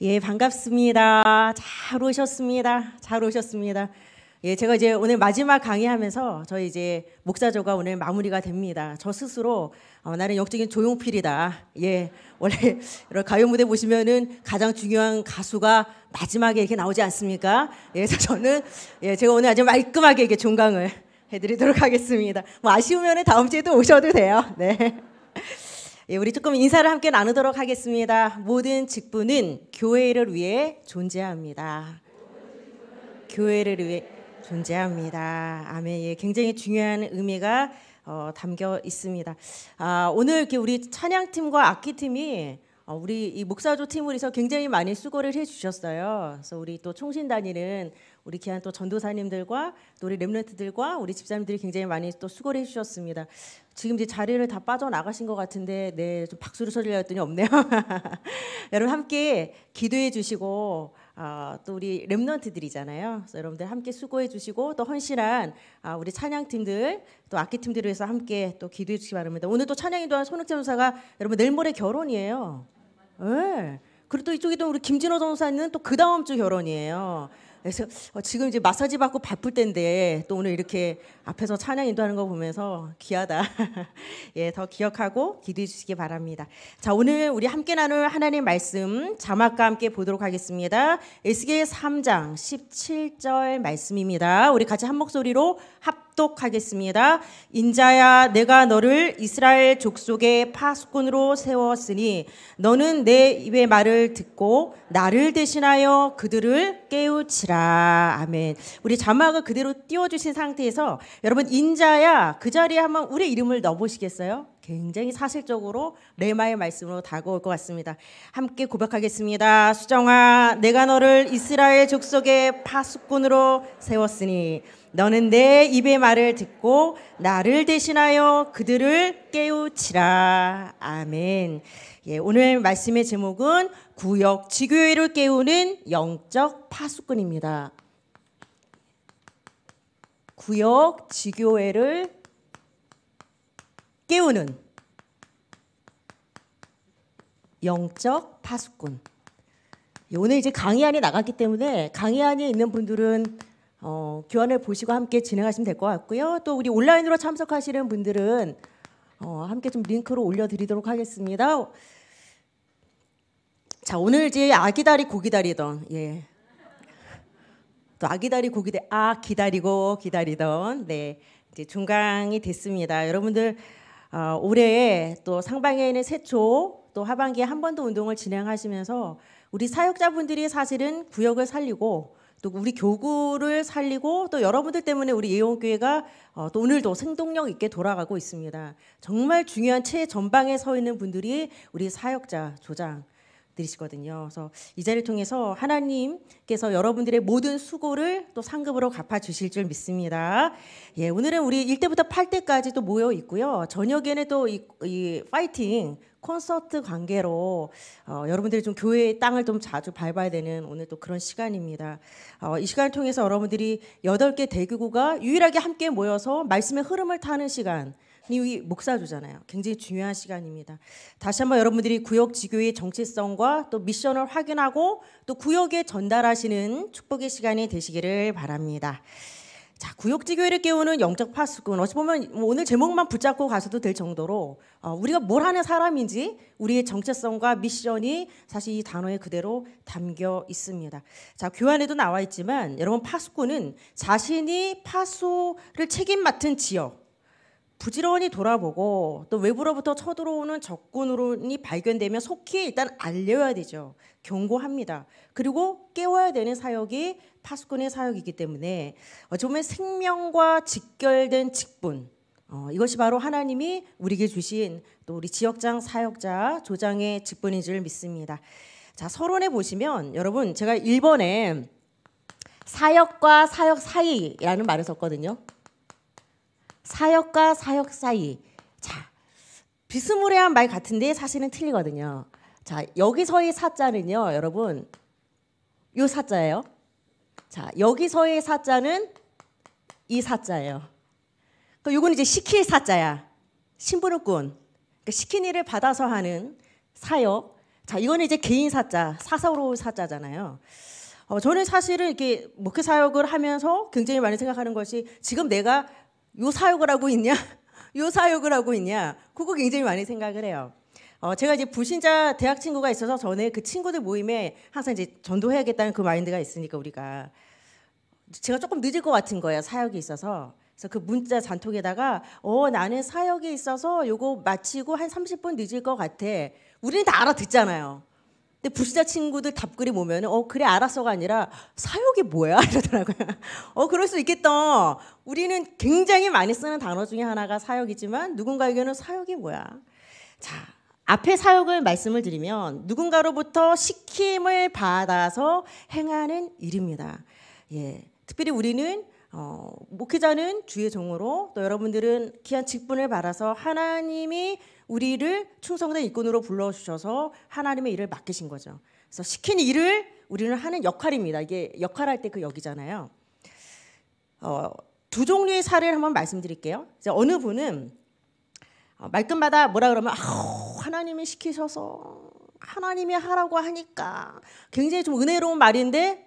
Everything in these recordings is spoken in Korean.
예, 반갑습니다. 잘 오셨습니다. 잘 오셨습니다. 예, 제가 이제 오늘 마지막 강의하면서 저희 이제 목사조가 오늘 마무리가 됩니다. 저 스스로 어, 나는 역적인 조용필이다. 예, 원래 이런 가요 무대 보시면은 가장 중요한 가수가 마지막에 이렇게 나오지 않습니까? 예, 그래서 저는 예, 제가 오늘 아주 말끔하게 이렇게 종강을 해드리도록 하겠습니다. 뭐 아쉬우면 은 다음 주에 도 오셔도 돼요. 네. 예, 우리 조금 인사를 함께 나누도록 하겠습니다. 모든 직분은 교회를 위해 존재합니다. 교회를 위해 존재합니다. 아멘. 예, 굉장히 중요한 의미가 어, 담겨 있습니다. 아, 오늘 이렇게 우리 찬양팀과 악기팀이 어, 우리 이 목사조 팀을 해서 굉장히 많이 수고를 해주셨어요. 그래서 우리 또 총신단위는 우리 귀한 또 전도사님들과 또 우리 렘런트들과 우리 집사님들이 굉장히 많이 또 수고를 해주셨습니다. 지금 이제 자리를 다 빠져나가신 것 같은데 네, 좀 박수를 쳐주려 했더니 없네요. 여러분 함께 기도해 주시고 어, 또 우리 렘넌트들이잖아요. 그래서 여러분들 함께 수고해 주시고 또 헌신한 어, 우리 찬양팀들 또 악기팀들을 위해서 함께 또 기도해 주시기 바랍니다. 오늘 또 찬양이 또한 손흥재 전사가 여러분 내일 모레 결혼이에요. 네. 그리고 또 이쪽에 또 우리 김진호 전사는 또그 다음 주 결혼이에요. 그래서 어, 지금 이제 마사지 받고 바쁠 인데또 오늘 이렇게 앞에서 찬양 인도하는 거 보면서 귀하다. 예, 더 기억하고 기도해 주시기 바랍니다. 자, 오늘 우리 함께 나눌 하나님 말씀 자막과 함께 보도록 하겠습니다. 에스겔 3장 17절 말씀입니다. 우리 같이 한 목소리로 합 합독하겠습니다. 인자야 내가 너를 이스라엘 족속의 파수꾼으로 세웠으니 너는 내 입의 말을 듣고 나를 대신하여 그들을 깨우치라. 아멘. 우리 자막을 그대로 띄워 주신 상태에서 여러분 인자야 그 자리에 한번 우리 이름을 넣어 보시겠어요? 굉장히 사실적으로 레마의 말씀으로 다가올 것 같습니다. 함께 고백하겠습니다. 수정아, 내가 너를 이스라엘 족속의 파수꾼으로 세웠으니 너는 내 입의 말을 듣고 나를 대신하여 그들을 깨우치라. 아멘. 예, 오늘 말씀의 제목은 구역 지교회를 깨우는 영적 파수꾼입니다. 구역 지교회를 깨우는 영적 파수꾼. 예, 오늘 이제 강의 안에 나갔기 때문에 강의 안에 있는 분들은 어, 교환을 보시고 함께 진행하시면 될 것 같고요. 또 우리 온라인으로 참석하시는 분들은 어, 함께 좀 링크로 올려드리도록 하겠습니다. 자 오늘 이제 아기다리 고기다리던 예. 또 아기다리 고기다 아 기다리고 기다리던 네 이제 중강이 됐습니다. 여러분들 어, 올해 또 상반기에 는 세초 또 하반기에 한 번 더 운동을 진행하시면서 우리 사역자분들이 사실은 구역을 살리고 또 우리 교구를 살리고 또 여러분들 때문에 우리 예원교회가 어, 또 오늘도 생동력 있게 돌아가고 있습니다. 정말 중요한 최전방에 서 있는 분들이 우리 사역자 조장 들이시거든요 그래서 이 자리를 통해서 하나님께서 여러분들의 모든 수고를 또 상급으로 갚아 주실 줄 믿습니다. 예, 오늘은 우리 1대부터 8대까지 또 모여 있고요. 저녁에는 또이 이 파이팅 콘서트 관계로 어, 여러분들이 좀 교회의 땅을 좀 자주 밟아야 되는 오늘 또 그런 시간입니다. 어, 이 시간을 통해서 여러분들이 여덟 개 대교구가 유일하게 함께 모여서 말씀의 흐름을 타는 시간. 이 목사주잖아요. 굉장히 중요한 시간입니다. 다시 한번 여러분들이 구역 지교의 정체성과 또 미션을 확인하고 또 구역에 전달하시는 축복의 시간이 되시기를 바랍니다. 자, 구역지 교회를 깨우는 영적 파수꾼. 어찌 보면 뭐 오늘 제목만 붙잡고 가서도 될 정도로 어, 우리가 뭘 하는 사람인지 우리의 정체성과 미션이 사실 이 단어에 그대로 담겨 있습니다. 자, 교환에도 나와 있지만 여러분 파수꾼은 자신이 파수를 책임 맡은 지역 부지런히 돌아보고 또 외부로부터 쳐들어오는 적군으로니 발견되면 속히 일단 알려야 되죠. 경고합니다. 그리고 깨워야 되는 사역이 파수꾼의 사역이기 때문에 어찌 면 생명과 직결된 직분 어, 이것이 바로 하나님이 우리에게 주신 또 우리 지역장 사역자 조장의 직분인 줄 믿습니다. 자 서론에 보시면 여러분 제가 1번에 사역과 사역 사이라는 말을 썼거든요. 사역과 사역 사이. 자 비스무리한 말 같은데 사실은 틀리거든요. 자 여기서의 사자는요 여러분 이 사자예요. 자, 여기서의 사자는 이 사자예요. 그 요건 이제 시킬 사자야. 심부름꾼. 그러니까 시킨 일을 받아서 하는 사역. 자, 이거는 이제 개인 사자, 사사로 사자잖아요. 어, 저는 사실은 이렇게 목회 사역을 하면서 굉장히 많이 생각하는 것이 지금 내가 요 사역을 하고 있냐? 요 사역을 하고 있냐? 그거 굉장히 많이 생각을 해요. 어, 제가 이제 불신자 대학 친구가 있어서 전에 그 친구들 모임에 항상 이제 전도해야겠다는 그 마인드가 있으니까 우리가 제가 조금 늦을 것 같은 거예요 사역이 있어서 그래서 그 문자 잔톡에다가 어 나는 사역이 있어서 요거 마치고 한 30분 늦을 것 같아 우리는 다 알아듣잖아요 근데 불신자 친구들 답글이 보면 은어 그래 알았어가 아니라 사역이 뭐야 이러더라고요 어 그럴 수 있겠다 우리는 굉장히 많이 쓰는 단어 중에 하나가 사역이지만 누군가에게는 사역이 뭐야 자 앞에 사역을 말씀을 드리면 누군가로부터 시킴을 받아서 행하는 일입니다. 예, 특별히 우리는 어, 목회자는 주의 종으로 또 여러분들은 귀한 직분을 받아서 하나님이 우리를 충성된 일꾼으로 불러주셔서 하나님의 일을 맡기신 거죠. 그래서 시킨 일을 우리는 하는 역할입니다. 이게 역할할 때 그 역이잖아요. 어, 두 종류의 사례를 한번 말씀드릴게요. 어느 분은 어, 말끝마다 뭐라 그러면 아우 하나님이 시키셔서 하나님이 하라고 하니까 굉장히 좀 은혜로운 말인데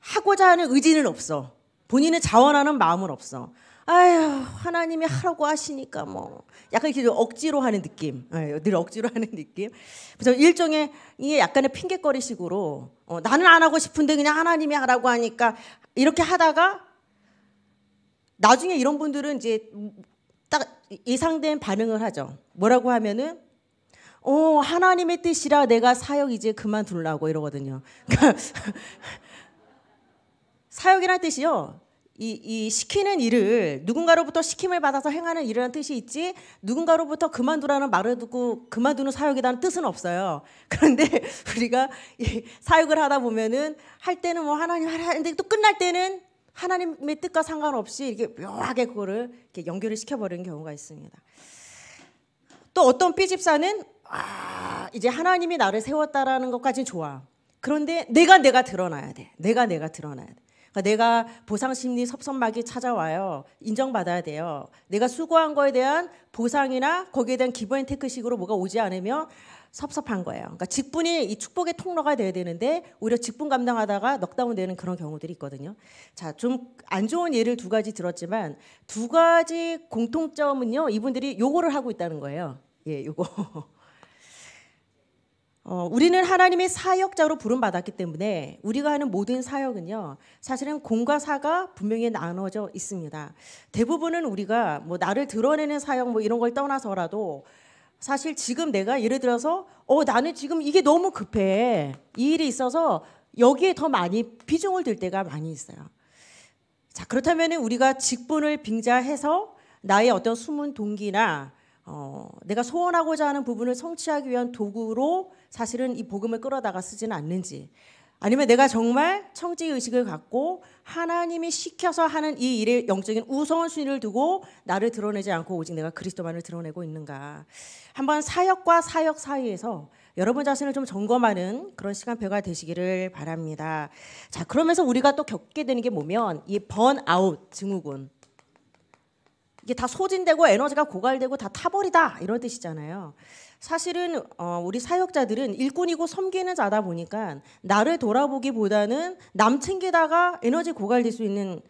하고자 하는 의지는 없어. 본인은 자원하는 마음은 없어. 아유 하나님이 하라고 하시니까 뭐 약간 이렇게 억지로 하는 느낌 예, 늘 억지로 하는 느낌 그래서 일종의 이게 약간의 핑계거리식으로 어, 나는 안 하고 싶은데 그냥 하나님이 하라고 하니까 이렇게 하다가 나중에 이런 분들은 이제 딱 예상된 반응을 하죠 뭐라고 하면은 어, 하나님의 뜻이라 내가 사역 이제 그만둘라고 이러거든요. 그러니까 사역이란 뜻이요. 이, 이 시키는 일을 누군가로부터 시킴을 받아서 행하는 일이라는 뜻이 있지 누군가로부터 그만두라는 말을 듣고 그만두는 사역이라는 뜻은 없어요. 그런데 우리가 이 사역을 하다 보면은 할 때는 뭐 하나님 하는데 또 끝날 때는 하나님의 뜻과 상관없이 이렇게 묘하게 그거를 이렇게 연결을 시켜버리는 경우가 있습니다. 또 어떤 삐집사는 아 이제 하나님이 나를 세웠다라는 것까지 좋아. 그런데 내가 내가 드러나야 돼. 내가 내가 드러나야 돼. 그러니까 내가 보상심리 섭섭막이 찾아와요. 인정받아야 돼요. 내가 수고한 거에 대한 보상이나 거기에 대한 기브앤테크식으로 뭐가 오지 않으면 섭섭한 거예요. 그러니까 직분이 이 축복의 통로가 돼야 되는데 오히려 직분 감당하다가 넉다운되는 그런 경우들이 있거든요. 자, 좀 안 좋은 예를 두 가지 들었지만 두 가지 공통점은요. 이분들이 요거를 하고 있다는 거예요. 예, 요거. 어, 우리는 하나님의 사역자로 부름받았기 때문에 우리가 하는 모든 사역은요, 사실은 공과 사가 분명히 나눠져 있습니다. 대부분은 우리가 뭐 나를 드러내는 사역 뭐 이런 걸 떠나서라도 사실 지금 내가 예를 들어서 어, 나는 지금 이게 너무 급해. 이 일이 있어서 여기에 더 많이 비중을 들 때가 많이 있어요. 자, 그렇다면 우리가 직분을 빙자해서 나의 어떤 숨은 동기나 어, 내가 소원하고자 하는 부분을 성취하기 위한 도구로 사실은 이 복음을 끌어다가 쓰지는 않는지 아니면 내가 정말 청지 의식을 갖고 하나님이 시켜서 하는 이 일에 영적인 우선순위를 두고 나를 드러내지 않고 오직 내가 그리스도만을 드러내고 있는가. 한번 사역과 사역 사이에서 여러분 자신을 좀 점검하는 그런 시간표가 되시기를 바랍니다. 자, 그러면서 우리가 또 겪게 되는 게 뭐면 이 번아웃 증후군. 이게 다 소진되고 에너지가 고갈되고 다 타버리다 이런 뜻이잖아요. 사실은 어, 우리 사역자들은 일꾼이고 섬기는 자다 보니까 나를 돌아보기보다는 남 챙기다가 에너지 고갈될 수 있는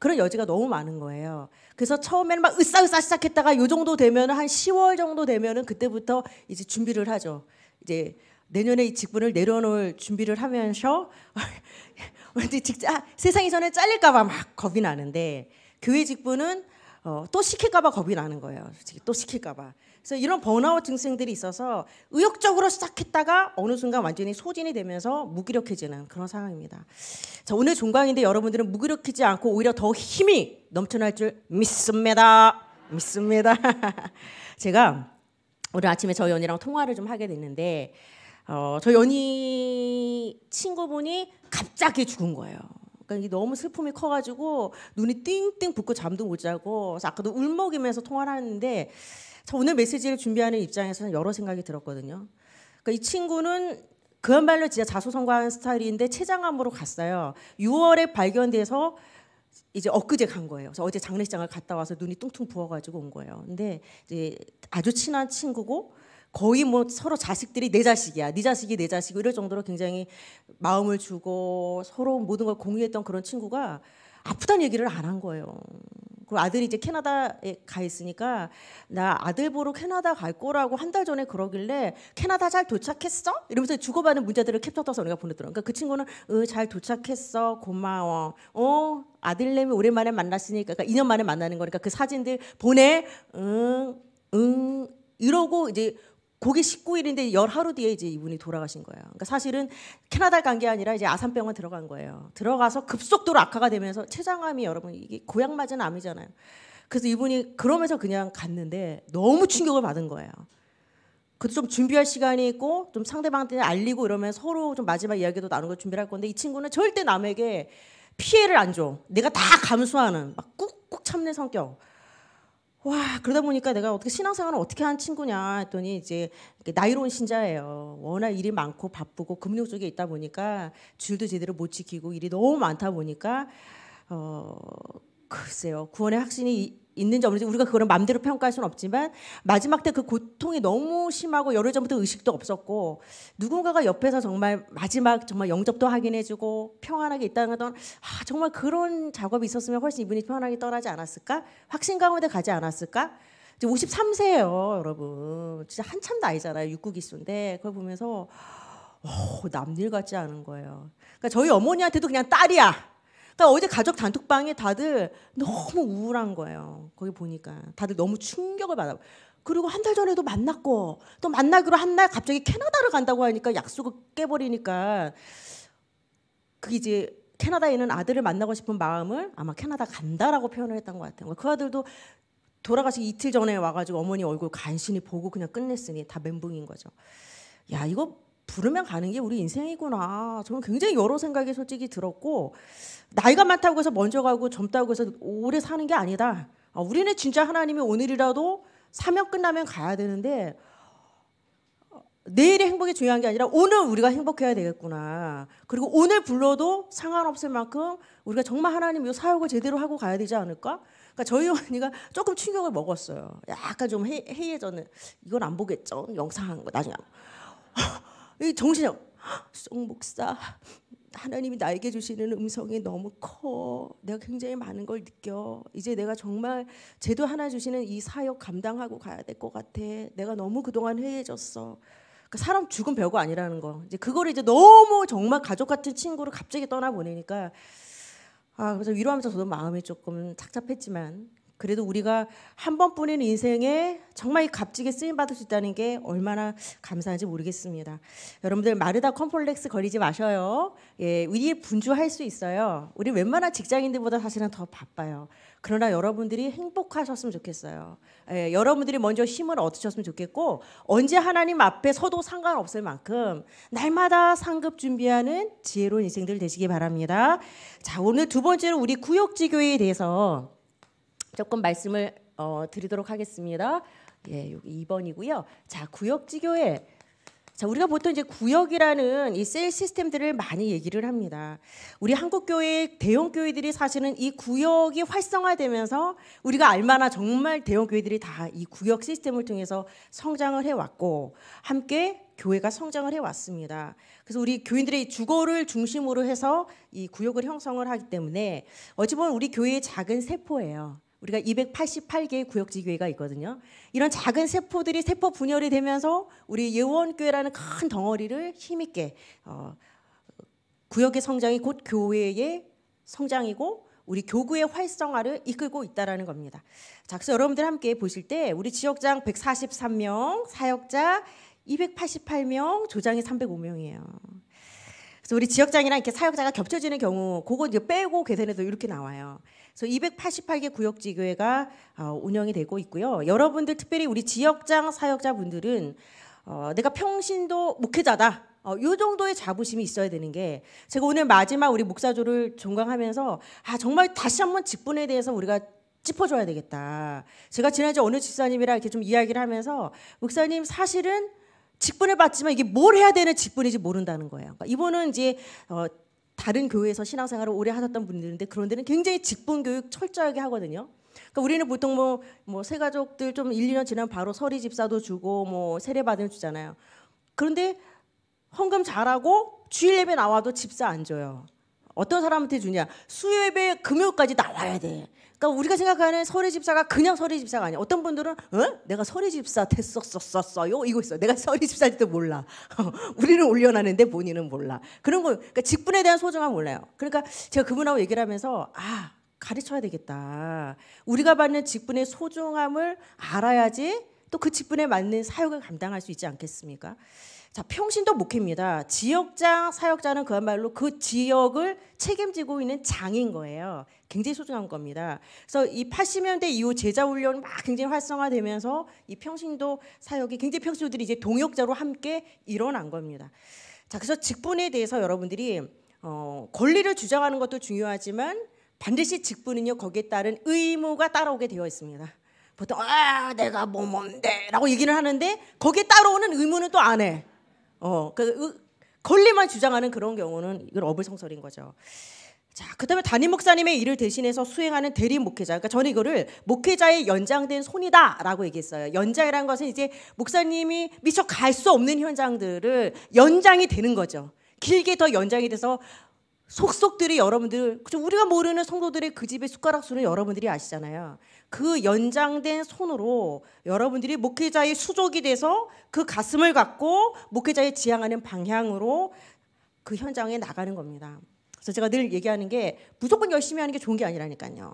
그런 여지가 너무 많은 거예요. 그래서 처음에는 막 으쌰으쌰 시작했다가 요 정도 되면 한 10월 정도 되면은 그때부터 이제 준비를 하죠. 이제 내년에 이 직분을 내려놓을 준비를 하면서 왠지 직장 세상에서는 잘릴까봐 막 겁이 나는데 교회 직분은 어, 또 시킬까봐 겁이 나는 거예요. 솔직히 또 시킬까봐. 그래서 이런 번아웃 증상들이 있어서 의욕적으로 시작했다가 어느 순간 완전히 소진이 되면서 무기력해지는 그런 상황입니다. 자, 오늘 종강인데 여러분들은 무기력해지지 않고 오히려 더 힘이 넘쳐날 줄 믿습니다. 믿습니다. 제가 오늘 아침에 저희 언니랑 통화를 좀 하게 됐는데 어, 저희 언니 친구분이 갑자기 죽은 거예요. 그러니까 이게 너무 슬픔이 커가지고 눈이 띵띵 붓고 잠도 못 자고 그래서 아까도 울먹이면서 통화를 하는데 오늘 메시지를 준비하는 입장에서는 여러 생각이 들었거든요. 그러니까 이 친구는 그야말로 진짜 자수성가한 스타일인데 체장암으로 갔어요. 6월에 발견돼서 이제 엊그제 간 거예요. 그래서 어제 장례식장을 갔다 와서 눈이 뚱뚱 부어가지고 온 거예요. 근데 이제 아주 친한 친구고 거의 뭐 서로 자식들이 내 자식이야, 네 자식이 내자식이 이럴 정도로 굉장히 마음을 주고 서로 모든 걸 공유했던 그런 친구가 아프다는 얘기를 안 한 거예요. 그리고 아들이 이제 캐나다에 가 있으니까 나 아들 보러 캐나다 갈 거라고 한 달 전에 그러길래 캐나다 잘 도착했어? 이러면서 주고받는 문자들을 캡처 떠서 내가 보냈더라고요. 그러니까 그 친구는 으, 잘 도착했어 고마워. 어 아들내미 오랜만에 만났으니까 그러니까 2년 만에 만나는 거니까 그 사진들 보내 응응 응, 이러고 이제 고게 19일인데 열하루 뒤에 이제 이분이 돌아가신 거예요. 그러니까 사실은 캐나다 간 게 아니라 이제 아산병원 들어간 거예요. 들어가서 급속도로 악화가 되면서 췌장암이 여러분 이게 고약 맞은 암이잖아요. 그래서 이분이 그러면서 그냥 갔는데 너무 충격을 받은 거예요. 그래도 좀 준비할 시간이 있고 좀 상대방한테 알리고 이러면 서로 좀 마지막 이야기도 나누고 준비를 할 건데 이 친구는 절대 남에게 피해를 안 줘. 내가 다 감수하는 막 꾹꾹 참는 성격. 와 그러다 보니까 내가 어떻게 신앙생활을 어떻게 한 친구냐 했더니 이제 나이로운 신자예요. 워낙 일이 많고 바쁘고 금융 쪽에 있다 보니까 줄도 제대로 못 지키고 일이 너무 많다 보니까 어 글쎄요. 구원의 확신이 있는지 없는지 우리가 그거는 마음대로 평가할 수는 없지만 마지막 때 그 고통이 너무 심하고 여러 전부터 의식도 없었고 누군가가 옆에서 정말 마지막 정말 영접도 확인해주고 평안하게 있다는 건 아, 정말 그런 작업이 있었으면 훨씬 이분이 편안하게 떠나지 않았을까 확신 가운데 가지 않았을까 이제 53세예요 여러분 진짜 한참 나이잖아요 육구기수인데 그걸 보면서 오, 어, 남일 같지 않은 거예요 그러니까 저희 어머니한테도 그냥 딸이야 그러니까 어제 가족 단톡방에 다들 너무 우울한 거예요. 거기 보니까 다들 너무 충격을 받아. 그리고 한 달 전에도 만났고 또 만나기로 한 날 갑자기 캐나다를 간다고 하니까 약속을 깨버리니까 그게 이제 캐나다에 는 아들을 만나고 싶은 마음을 아마 캐나다 간다라고 표현을 했던 것 같아요. 그 아들도 돌아가시기 이틀 전에 와가지고 어머니 얼굴 간신히 보고 그냥 끝냈으니 다 멘붕인 거죠. 야 이거 부르면 가는 게 우리 인생이구나. 저는 굉장히 여러 생각이 솔직히 들었고 나이가 많다고 해서 먼저 가고 젊다고 해서 오래 사는 게 아니다. 아, 우리는 진짜 하나님이 오늘이라도 사명 끝나면 가야 되는데 내일의 행복이 중요한 게 아니라 오늘 우리가 행복해야 되겠구나. 그리고 오늘 불러도 상관없을 만큼 우리가 정말 하나님 이 사역을 제대로 하고 가야 되지 않을까? 그러니까 저희 언니가 조금 충격을 먹었어요. 약간 좀 해, 해해졌는 이건 안 보겠죠? 영상 나중에. 이 정신이 송 목사 하나님이 나에게 주시는 음성이 너무 커. 내가 굉장히 많은 걸 느껴. 이제 내가 정말 제도 하나 주시는 이 사역 감당하고 가야 될 것 같아. 내가 너무 그동안 회해졌어. 그러니까 사람 죽은 별거 아니라는 거. 이제 그걸 이제 너무 정말 가족 같은 친구를 갑자기 떠나보내니까 아 그래서 위로하면서 저도 마음이 조금 착잡했지만 그래도 우리가 한 번뿐인 인생에 정말 이 값지게 쓰임 받을 수 있다는 게 얼마나 감사한지 모르겠습니다. 여러분들 마르다 컴플렉스 걸리지 마셔요. 예, 우리 분주할 수 있어요. 우리 웬만한 직장인들보다 사실은 더 바빠요. 그러나 여러분들이 행복하셨으면 좋겠어요. 예, 여러분들이 먼저 힘을 얻으셨으면 좋겠고 언제 하나님 앞에 서도 상관없을 만큼 날마다 상급 준비하는 지혜로운 인생들 되시기 바랍니다. 자, 오늘 두 번째로 우리 구역지교에 대해서 조금 말씀을 어, 드리도록 하겠습니다. 예, 여기 2번이고요. 자, 구역지교회. 자, 우리가 보통 이제 구역이라는 이 셀 시스템들을 많이 얘기를 합니다. 우리 한국 교회 대형 교회들이 사실은 이 구역이 활성화되면서 우리가 알만한 정말 대형 교회들이 다 이 구역 시스템을 통해서 성장을 해 왔고 함께 교회가 성장을 해 왔습니다. 그래서 우리 교인들의 주거를 중심으로 해서 이 구역을 형성을 하기 때문에 어찌 보면 우리 교회의 작은 세포예요. 우리가 288개의 구역지교회가 있거든요. 이런 작은 세포들이 세포 분열이 되면서 우리 예원교회라는 큰 덩어리를 힘있게 어, 구역의 성장이 곧 교회의 성장이고 우리 교구의 활성화를 이끌고 있다라는 겁니다. 자, 그래서 여러분들 함께 보실 때 우리 지역장 143명, 사역자 288명, 조장이 305명이에요. 그래서 우리 지역장이랑 이렇게 사역자가 겹쳐지는 경우, 그거 이제 빼고 계산해도 이렇게 나와요. 그래서 288개 구역지교회가 어, 운영이 되고 있고요. 여러분들 특별히 우리 지역장 사역자분들은 어, 내가 평신도 목회자다. 어, 요 정도의 자부심이 있어야 되는 게 제가 오늘 마지막 우리 목사조를 종강하면서 아 정말 다시 한번 직분에 대해서 우리가 짚어줘야 되겠다. 제가 지난주 어느 집사님이랑 이렇게 좀 이야기를 하면서 목사님 사실은 직분을 받지만 이게 뭘 해야 되는 직분인지 모른다는 거예요. 그러니까 이분은 이제 어, 다른 교회에서 신앙생활을 오래 하셨던 분들인데 그런 데는 굉장히 직분 교육 철저하게 하거든요. 그러니까 우리는 보통 뭐, 뭐 새가족들 좀 1, 2년 지나면 바로 서리 집사도 주고 뭐 세례받을 주잖아요. 그런데 헌금 잘하고 주일 예배 나와도 집사 안 줘요. 어떤 사람한테 주냐? 수요예배 금요까지 나와야 돼. 그러니까 우리가 생각하는 설의 집사가 그냥 설의 집사가 아니야. 어떤 분들은 어? 내가 설의 집사 됐었었었어요 이거 있어. 내가 설의 집사일지도 몰라. 우리는 올려놨는데 본인은 몰라. 그런 거 그러니까 직분에 대한 소중함 몰라요. 그러니까 제가 그분하고 얘기를 하면서 아 가르쳐야 되겠다. 우리가 받는 직분의 소중함을 알아야지 또 그 직분에 맞는 사역을 감당할 수 있지 않겠습니까? 자, 평신도 목회입니다. 지역자 사역자는 그야말로 그 지역을 책임지고 있는 장인 거예요. 굉장히 소중한 겁니다. 그래서 이 80년대 이후 제자 훈련 막 굉장히 활성화되면서 이 평신도 사역이 굉장히 평신도들이 이제 동역자로 함께 일어난 겁니다. 자, 그래서 직분에 대해서 여러분들이 어, 권리를 주장하는 것도 중요하지만 반드시 직분은요 거기에 따른 의무가 따라오게 되어 있습니다. 보통 아 내가 뭐 뭔데라고 얘기를 하는데 거기에 따라오는 의무는 또 안 해. 어, 그 권리만 주장하는 그런 경우는 이걸 어불성설인 거죠. 자, 그다음에 담임 목사님의 일을 대신해서 수행하는 대리 목회자. 그러니까 저는 이거를 목회자의 연장된 손이다라고 얘기했어요. 연장이라는 것은 이제 목사님이 미처 갈 수 없는 현장들을 연장이 되는 거죠. 길게 더 연장이 돼서 속속들이 여러분들 그렇죠? 우리가 모르는 성도들의 그 집의 숟가락 수는 여러분들이 아시잖아요. 그 연장된 손으로 여러분들이 목회자의 수족이 돼서 그 가슴을 갖고 목회자의 지향하는 방향으로 그 현장에 나가는 겁니다. 그래서 제가 늘 얘기하는 게 무조건 열심히 하는 게 좋은 게 아니라니까요.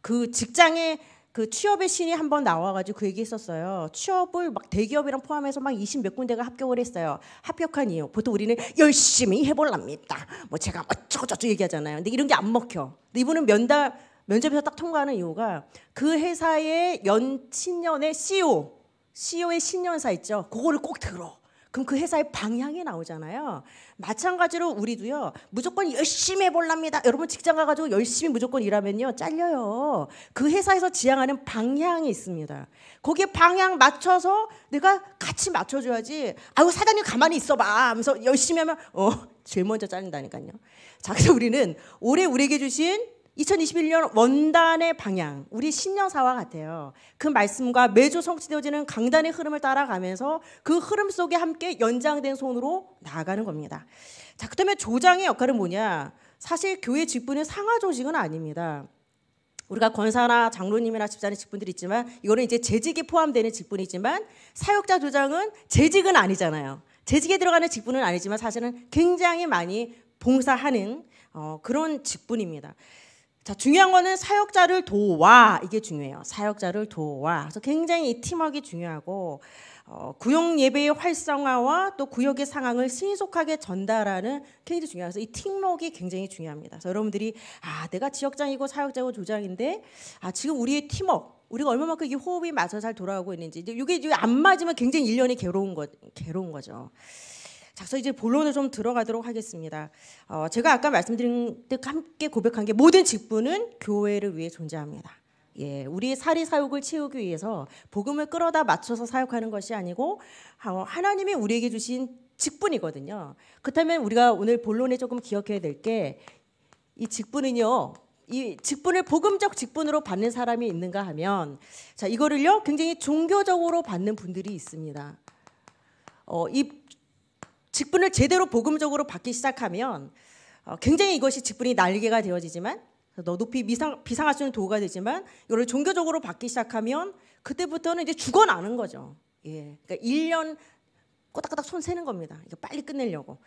그 직장에 그 취업의 신이 한번 나와가지고 그 얘기 했었어요. 취업을 막 대기업이랑 포함해서 막20몇 군데가 합격을 했어요. 합격한 이유. 보통 우리는 열심히 해볼랍니다. 뭐 제가 어쩌고저쩌고 뭐 얘기하잖아요. 근데 이런 게 안 먹혀. 근데 이분은 면담, 면접에서 딱 통과하는 이유가 그 회사의 연 신년의 CEO, CEO의 신년사 있죠. 그거를 꼭 들어. 그럼 그 회사의 방향이 나오잖아요. 마찬가지로 우리도요. 무조건 열심히 해볼랍니다. 여러분 직장 가가지고 열심히 무조건 일하면요. 잘려요. 그 회사에서 지향하는 방향이 있습니다. 거기에 방향 맞춰서 내가 같이 맞춰줘야지. 아유 사장님 가만히 있어봐 하면서 열심히 하면 어 제일 먼저 잘린다니까요. 자 그래서 우리는 올해 우리에게 주신 2021년 원단의 방향, 우리 신년사와 같아요. 그 말씀과 매주 성취되어지는 강단의 흐름을 따라가면서 그 흐름 속에 함께 연장된 손으로 나아가는 겁니다. 자, 그 다음에 조장의 역할은 뭐냐? 사실 교회 직분은 상하 조직은 아닙니다. 우리가 권사나 장로님이나 집사님 직분들이 있지만 이거는 이제 재직이 포함되는 직분이지만 사역자 조장은 재직은 아니잖아요. 재직에 들어가는 직분은 아니지만 사실은 굉장히 많이 봉사하는 어, 그런 직분입니다. 자, 중요한 거는 사역자를 도와. 이게 중요해요. 사역자를 도와. 그래서 굉장히 이 팀워크가 중요하고 어, 구역 예배의 활성화와 또 구역의 상황을 신속하게 전달하는 굉장히 중요해서 이 팀워크가 굉장히 중요합니다. 그래서 여러분들이 아, 내가 지역장이고 사역자고 조장인데 아, 지금 우리의 팀워크 우리가 얼마만큼 이 호흡이 맞아 서잘 돌아가고 있는지 이게 안 맞으면 굉장히 1년이 괴로운 거 괴로운 거죠. 자, 그래서 이제 본론을 좀 들어가도록 하겠습니다. 어, 제가 아까 말씀드린 듯 함께 고백한 게 모든 직분은 교회를 위해 존재합니다. 예, 우리의 사리 사욕을 채우기 위해서 복음을 끌어다 맞춰서 사역하는 것이 아니고 어, 하나님이 우리에게 주신 직분이거든요. 그렇다면 우리가 오늘 본론에 조금 기억해야 될 게 이 직분은요. 이 직분을 복음적 직분으로 받는 사람이 있는가 하면 자 이거를요 굉장히 종교적으로 받는 분들이 있습니다. 어, 이 직분을 제대로 복음적으로 받기 시작하면 어, 굉장히 이것이 직분이 날개가 되어지지만 너 높이 비상 비상할 수 있는 도구가 되지만 이걸 종교적으로 받기 시작하면 그때부터는 이제 죽어나는 거죠. 예. 그러니까 1년 꼬닥꼬닥 손 세는 겁니다. 이거 빨리 끝내려고.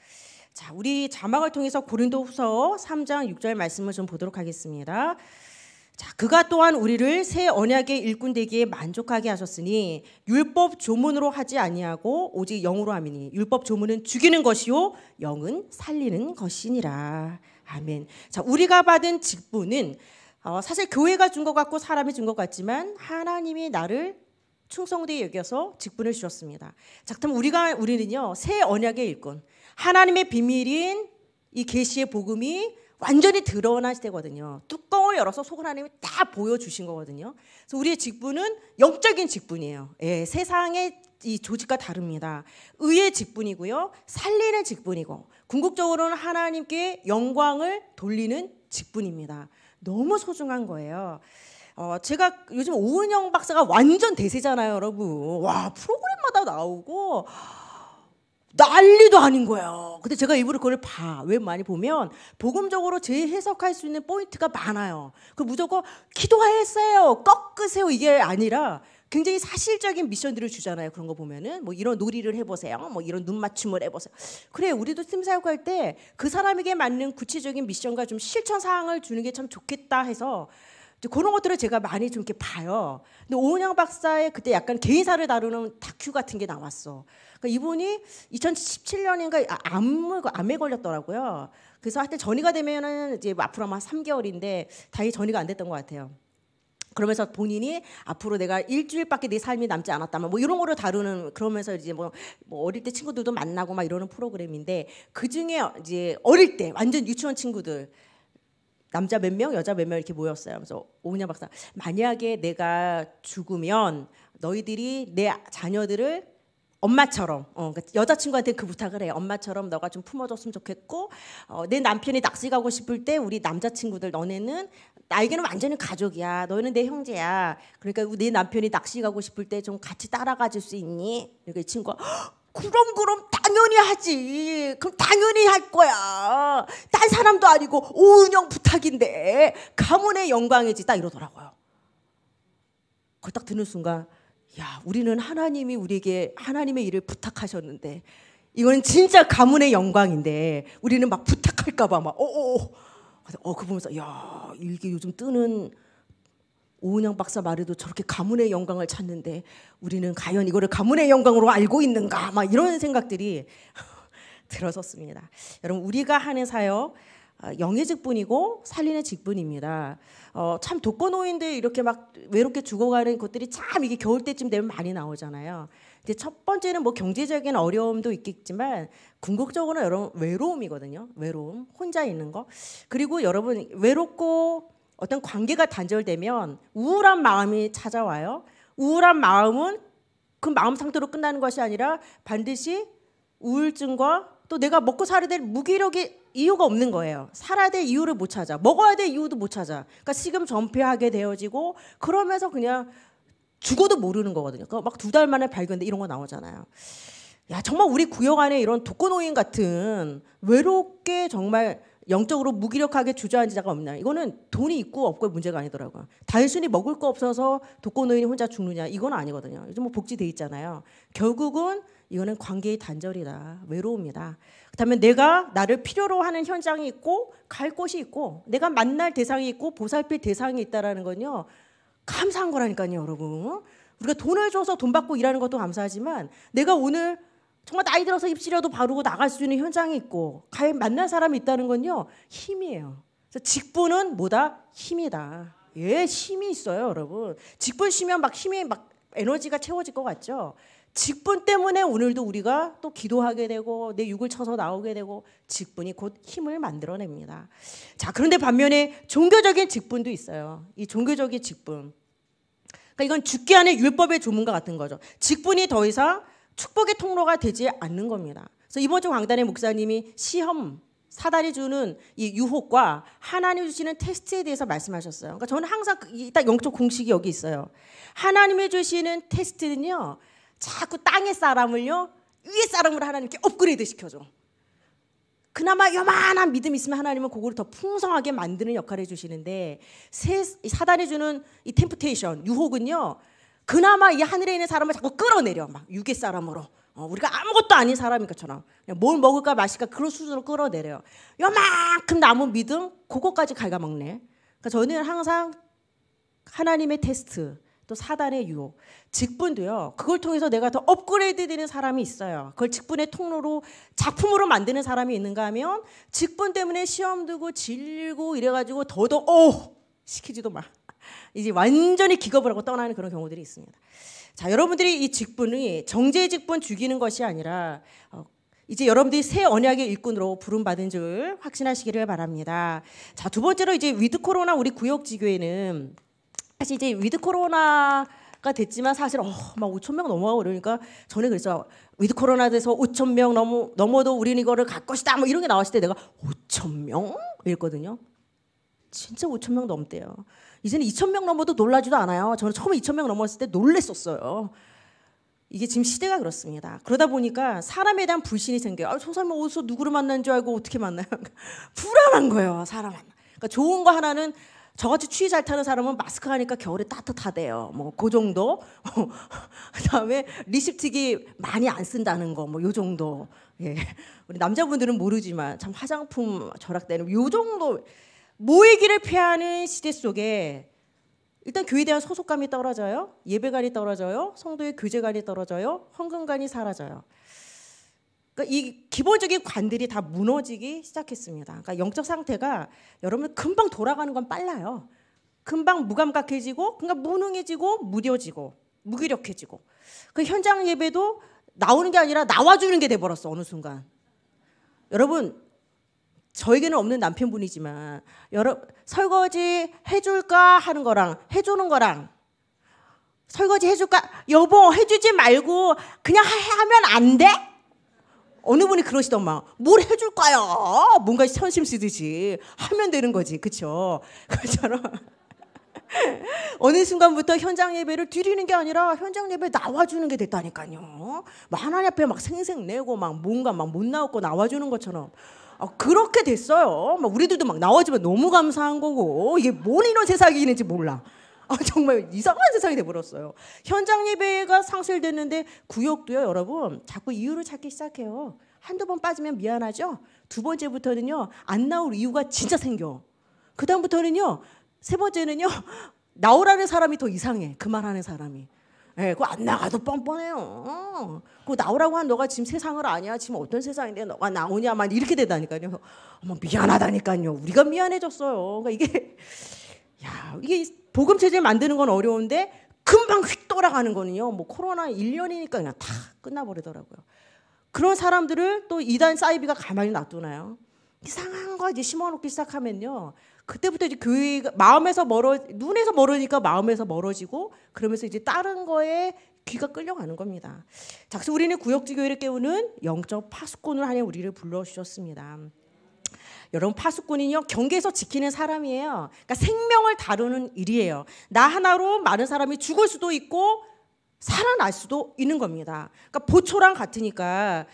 자, 우리 자막을 통해서 고린도 후서 3장 6절 말씀을 좀 보도록 하겠습니다. 자, 그가 또한 우리를 새 언약의 일꾼 되기에 만족하게 하셨으니 율법 조문으로 하지 아니하고 오직 영으로 함이니 율법 조문은 죽이는 것이요 영은 살리는 것이니라. 아멘. 자, 우리가 받은 직분은 어, 사실 교회가 준 것 같고 사람이 준 것 같지만 하나님이 나를 충성되게 여겨서 직분을 주셨습니다. 자, 그럼 우리가 우리는요 새 언약의 일꾼, 하나님의 비밀인 이 계시의 복음이 완전히 드러난 시대거든요. 뚜껑을 열어서 속을 하나님이 다 보여주신 거거든요. 그래서 우리의 직분은 영적인 직분이에요. 예, 세상의 이 조직과 다릅니다. 의의 직분이고요. 살리는 직분이고 궁극적으로는 하나님께 영광을 돌리는 직분입니다. 너무 소중한 거예요. 어, 제가 요즘 오은영 박사가 완전 대세잖아요, 여러분. 와, 프로그램마다 나오고 난리도 아닌 거예요. 근데 제가 일부러 그걸 봐. 왜 많이 보면 복음적으로 재해석할 수 있는 포인트가 많아요. 그 무조건 기도하세요. 꺾으세요. 이게 아니라 굉장히 사실적인 미션들을 주잖아요. 그런 거 보면은 뭐 이런 놀이를 해보세요. 뭐 이런 눈 맞춤을 해보세요. 그래 우리도 팀 사역할 때 그 사람에게 맞는 구체적인 미션과 좀 실천 사항을 주는 게 참 좋겠다 해서 이제 그런 것들을 제가 많이 좀 이렇게 봐요. 근데 오은영 박사의 그때 약간 개인사를 다루는 다큐 같은 게 나왔어. 그러니까 이분이 2017년인가 아, 암을 그 암에 걸렸더라고요. 그래서 하여튼 전이가 되면은 이제 뭐 앞으로 아마 3개월인데 다행히 전이가 안 됐던 것 같아요. 그러면서 본인이 앞으로 내가 일주일밖에 내 삶이 남지 않았다면 뭐 이런 거를 다루는 그러면서 이제 뭐, 뭐 어릴 때 친구들도 만나고 막 이러는 프로그램인데 그 중에 이제 어릴 때 완전 유치원 친구들 남자 몇 명, 여자 몇 명 이렇게 모였어요. 그래서 오은영 박사 만약에 내가 죽으면 너희들이 내 자녀들을 엄마처럼 어, 그러니까 여자친구한테 그 부탁을 해 엄마처럼 너가 좀 품어줬으면 좋겠고 어, 내 남편이 낚시 가고 싶을 때 우리 남자친구들 너네는 나에게는 완전히 가족이야 너는 희내 형제야 그러니까 내 남편이 낚시 가고 싶을 때 좀 같이 따라가줄 수 있니? 그러니까 이 친구가 그럼 그럼 당연히 하지. 그럼 당연히 할 거야. 딴 사람도 아니고 오은영 부탁인데 가문의 영광이지 딱 이러더라고요. 그걸 딱 듣는 순간 야 우리는 하나님이 우리에게 하나님의 일을 부탁하셨는데 이거는 진짜 가문의 영광인데 우리는 막 부탁할까봐 막 어어어 어, 어. 어. 어, 그 보면서 야 이게 요즘 뜨는 오은영 박사 말에도 저렇게 가문의 영광을 찾는데 우리는 과연 이거를 가문의 영광으로 알고 있는가 막 이런 생각들이 들어섰습니다. 여러분 우리가 하는 사역 아, 영의 직분이고 살리는 직분입니다. 어, 참 독거노인들 이렇게 막 외롭게 죽어가는 것들이 참 이게 겨울 때쯤 되면 많이 나오잖아요. 근데 첫 번째는 뭐 경제적인 어려움도 있겠지만 궁극적으로는 여러분 외로움이거든요. 외로움, 혼자 있는 거. 그리고 여러분 외롭고 어떤 관계가 단절되면 우울한 마음이 찾아와요. 우울한 마음은 그 마음 상태로 끝나는 것이 아니라 반드시 우울증과 또 내가 먹고 살아야 될 무기력의 이유가 없는 거예요. 살아야 될 이유를 못 찾아. 먹어야 될 이유도 못 찾아. 그러니까 지금 전폐하게 되어지고 그러면서 그냥 죽어도 모르는 거거든요. 그러니까 막두 달 만에 발견돼 이런 거 나오잖아요. 야 정말 우리 구역 안에 이런 독거노인 같은 외롭게 정말 영적으로 무기력하게 주저앉은 자가 없냐. 이거는 돈이 있고 없고의 문제가 아니더라고요. 단순히 먹을 거 없어서 독거노인이 혼자 죽느냐. 이건 아니거든요. 요즘 뭐 복지돼 있잖아요. 결국은 이거는 관계의 단절이다. 외로움이다. 그다음에 내가 나를 필요로 하는 현장이 있고 갈 곳이 있고 내가 만날 대상이 있고 보살필 대상이 있다라는 건요. 감사한 거라니까요, 여러분. 우리가 돈을 줘서 돈 받고 일하는 것도 감사하지만 내가 오늘 정말 나이 들어서 입시라도 바르고 나갈 수 있는 현장이 있고 가히 만난 사람이 있다는 건요 힘이에요. 그래서 직분은 뭐다 힘이다. 예, 힘이 있어요, 여러분. 직분 쉬면 막 힘이 막 에너지가 채워질 것 같죠. 직분 때문에 오늘도 우리가 또 기도하게 되고 내 육을 쳐서 나오게 되고 직분이 곧 힘을 만들어냅니다. 자, 그런데 반면에 종교적인 직분도 있어요. 이 종교적인 직분. 그러니까 이건 죽기 안에 율법의 조문과 같은 거죠. 직분이 더 이상 축복의 통로가 되지 않는 겁니다. 그래서 이번 주 강단의 목사님이 시험 사단이 주는 이 유혹과 하나님이 주시는 테스트에 대해서 말씀하셨어요. 그러니까 저는 항상 그 딱 영적 공식이 여기 있어요. 하나님이 주시는 테스트는요. 자꾸 땅의 사람을요. 위의 사람으로 하나님께 업그레이드 시켜줘. 그나마 요만한 믿음이 있으면 하나님은 그거를 더 풍성하게 만드는 역할을 해주시는데 사단이 주는 이 템프테이션, 유혹은요. 그나마 이 하늘에 있는 사람을 자꾸 끌어내려 막 유괴 사람으로 어, 우리가 아무것도 아닌 사람인 것처럼 그냥 뭘 먹을까 마실까 그런 수준으로 끌어내려요. 요만큼 남은 믿음 그것까지 갉아먹네. 그러니까 저는 항상 하나님의 테스트 또 사단의 유혹 직분도요. 그걸 통해서 내가 더 업그레이드 되는 사람이 있어요. 그걸 직분의 통로로 작품으로 만드는 사람이 있는가 하면 직분 때문에 시험 두고 질고 이래가지고 더더 오 시키지도 마. 이제 완전히 기겁을 하고 떠나는 그런 경우들이 있습니다. 자, 여러분들이 이 직분이 정제 직분 죽이는 것이 아니라 어, 이제 여러분들이 새 언약의 일꾼으로 부름받은 줄 확신하시기를 바랍니다. 자, 두 번째로 이제 위드 코로나 우리 구역 지교회는 사실 이제 위드 코로나가 됐지만 사실 어, 막 5천 명 넘어가고 그러니까 전에 그래서 위드 코로나 돼서 5천 명 넘어, 넘어도 우리는 이거를 갈 것이다. 뭐 이런 게 나왔을 때 내가 5천 명? 이랬거든요. 진짜 5천 명 넘대요. 이제는 2,000명 넘어도 놀라지도 않아요. 저는 처음에 2,000명 넘었을 때 놀랬었어요. 이게 지금 시대가 그렇습니다. 그러다 보니까 사람에 대한 불신이 생겨요. 아, 저 사람 어디서 누구를 만난 줄 알고 어떻게 만나요? 불안한 거예요, 사람. 그러니까 좋은 거 하나는 저같이 추위 잘 타는 사람은 마스크 하니까 겨울에 따뜻하대요. 뭐 그 정도. 그다음에 리십트기 많이 안 쓴다는 거뭐요 정도. 예. 우리 남자분들은 모르지만 참 화장품 절약되는 요 정도 모이기를 피하는 시대 속에 일단 교회에 대한 소속감이 떨어져요. 예배관이 떨어져요. 성도의 교제관이 떨어져요. 헌금관이 사라져요. 그러니까 이 기본적인 관들이 다 무너지기 시작했습니다. 그러니까 영적 상태가 여러분 금방 돌아가는 건 빨라요. 금방 무감각해지고 그러니까 무능해지고 무뎌지고 무기력해지고 그 현장 예배도 나오는 게 아니라 나와주는 게 돼버렸어 어느 순간 여러분 저에게는 없는 남편분이지만 여러 설거지 해줄까 하는 거랑 해주는 거랑 설거지 해줄까 여보 해주지 말고 그냥 하면 안 돼? 어느 분이 그러시더만 뭘 해줄 거야 뭔가 선심 쓰듯이 하면 되는 거지 그쵸 그처럼 어느 순간부터 현장 예배를 드리는 게 아니라 현장 예배 나와주는 게 됐다니까요 막 뭐 하나님 앞에 막생생내고막 뭔가 막 못 나오고 나와주는 것처럼 어, 그렇게 됐어요. 막 우리들도 막 나와주면 너무 감사한 거고 이게 뭔 이런 세상이는지 몰라. 아, 정말 이상한 세상이 돼버렸어요. 현장 예배가 상실됐는데 구역도요, 여러분 자꾸 이유를 찾기 시작해요. 한두 번 빠지면 미안하죠. 두 번째부터는요 안 나올 이유가 진짜 생겨. 그 다음부터는요 세 번째는요 나오라는 사람이 더 이상해. 그말하는 사람이. 예, 그거 안 나가도 뻔뻔해요. 어. 그거 나오라고 한 너가 지금 세상을 아니야. 지금 어떤 세상인데 너가 나오냐막 이렇게 되다니까요. 어머 미안하다니까요. 우리가 미안해졌어요. 그러니까 이게 야 이게 보금 체제 만드는 건 어려운데 금방 휙 돌아가는 거는요. 뭐 코로나 1년이니까 그냥 다 끝나버리더라고요. 그런 사람들을 또 이단 사이비가 가만히 놔두나요? 이상한 거 이제 심어놓기 시작하면요. 그때부터 이제 교회가 마음에서 멀어 눈에서 멀으니까 마음에서 멀어지고 그러면서 이제 다른 거에 귀가 끌려가는 겁니다. 자, 그래서 우리는 구역지 교회를 깨우는 영적 파수꾼을 하니 우리를 불러 주셨습니다. 여러분 파수꾼은요 경계에서 지키는 사람이에요. 그러니까 생명을 다루는 일이에요. 나 하나로 많은 사람이 죽을 수도 있고 살아날 수도 있는 겁니다. 그러니까 보초랑 같으니까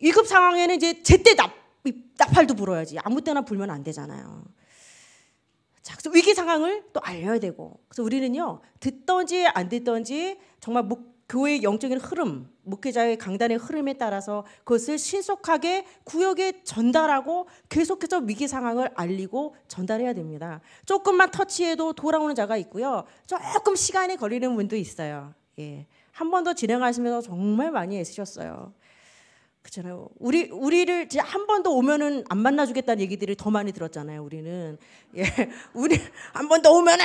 위급 상황에는 이제 제때 납 나팔도 불어야지 아무 때나 불면 안 되잖아요. 자, 그래서 위기 상황을 또 알려야 되고. 그래서 우리는요, 듣던지 안 듣던지 정말 목, 교회의 영적인 흐름, 목회자의 강단의 흐름에 따라서 그것을 신속하게 구역에 전달하고 계속해서 위기 상황을 알리고 전달해야 됩니다. 조금만 터치해도 돌아오는 자가 있고요. 조금 시간이 걸리는 분도 있어요. 예. 한 번 더 진행하시면서 정말 많이 애쓰셨어요. 그렇잖아요. 우리 우리를 한 번 더 오면은 안 만나 주겠다는 얘기들을 더 많이 들었잖아요. 우리는 예, 우리 한 번 더 오면은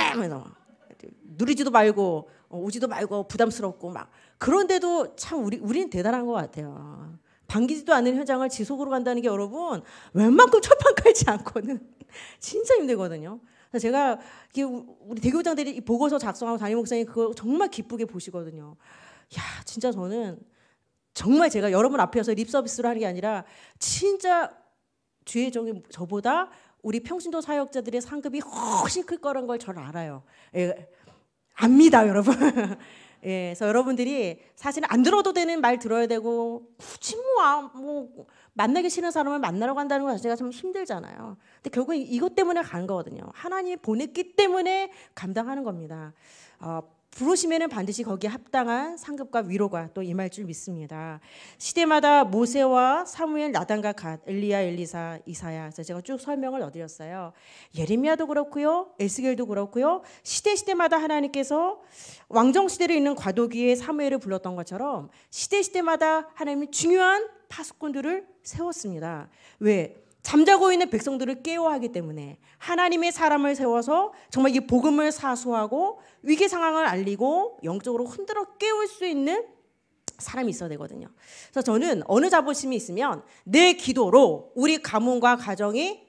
누리지도 말고 어, 오지도 말고 부담스럽고 막 그런데도 참 우리 우리는 대단한 것 같아요. 반기지도 않는 현장을 지속으로 간다는 게 여러분 웬만큼 철판 깔지 않고는 진짜 힘들거든요. 제가 우리 대교장들이 보고서 작성하고 담임 목사님 그거 정말 기쁘게 보시거든요. 야 진짜 저는 정말 제가 여러분 앞에서 립서비스를 하는 게 아니라 진짜 주의 종인 저보다 우리 평신도 사역자들의 상급이 훨씬 클 거란 걸 저는 알아요. 예, 압니다, 여러분. 예, 그래서 여러분들이 사실 안 들어도 되는 말 들어야 되고 굳이 뭐, 아, 뭐 만나기 싫은 사람을 만나러 간다는 것 자체가 좀 힘들잖아요. 근데 결국 이것 때문에 간 거거든요. 하나님이 보냈기 때문에 감당하는 겁니다. 어, 부르시면은 반드시 거기에 합당한 상급과 위로가 또 임할 줄 믿습니다. 시대마다 모세와 사무엘, 나단과 갓, 엘리야, 엘리사, 이사야. 그래서 제가 쭉 설명을 드렸어요 예레미야도 그렇고요, 에스겔도 그렇고요. 시대 시대마다 하나님께서 왕정 시대로 있는 과도기에 사무엘을 불렀던 것처럼 시대 시대마다 하나님이 중요한 파수꾼들을 세웠습니다. 왜? 잠자고 있는 백성들을 깨워하기 때문에 하나님의 사람을 세워서 정말 이 복음을 사수하고 위기 상황을 알리고 영적으로 흔들어 깨울 수 있는 사람이 있어야 되거든요. 그래서 저는 어느 자부심이 있으면 내 기도로 우리 가문과 가정이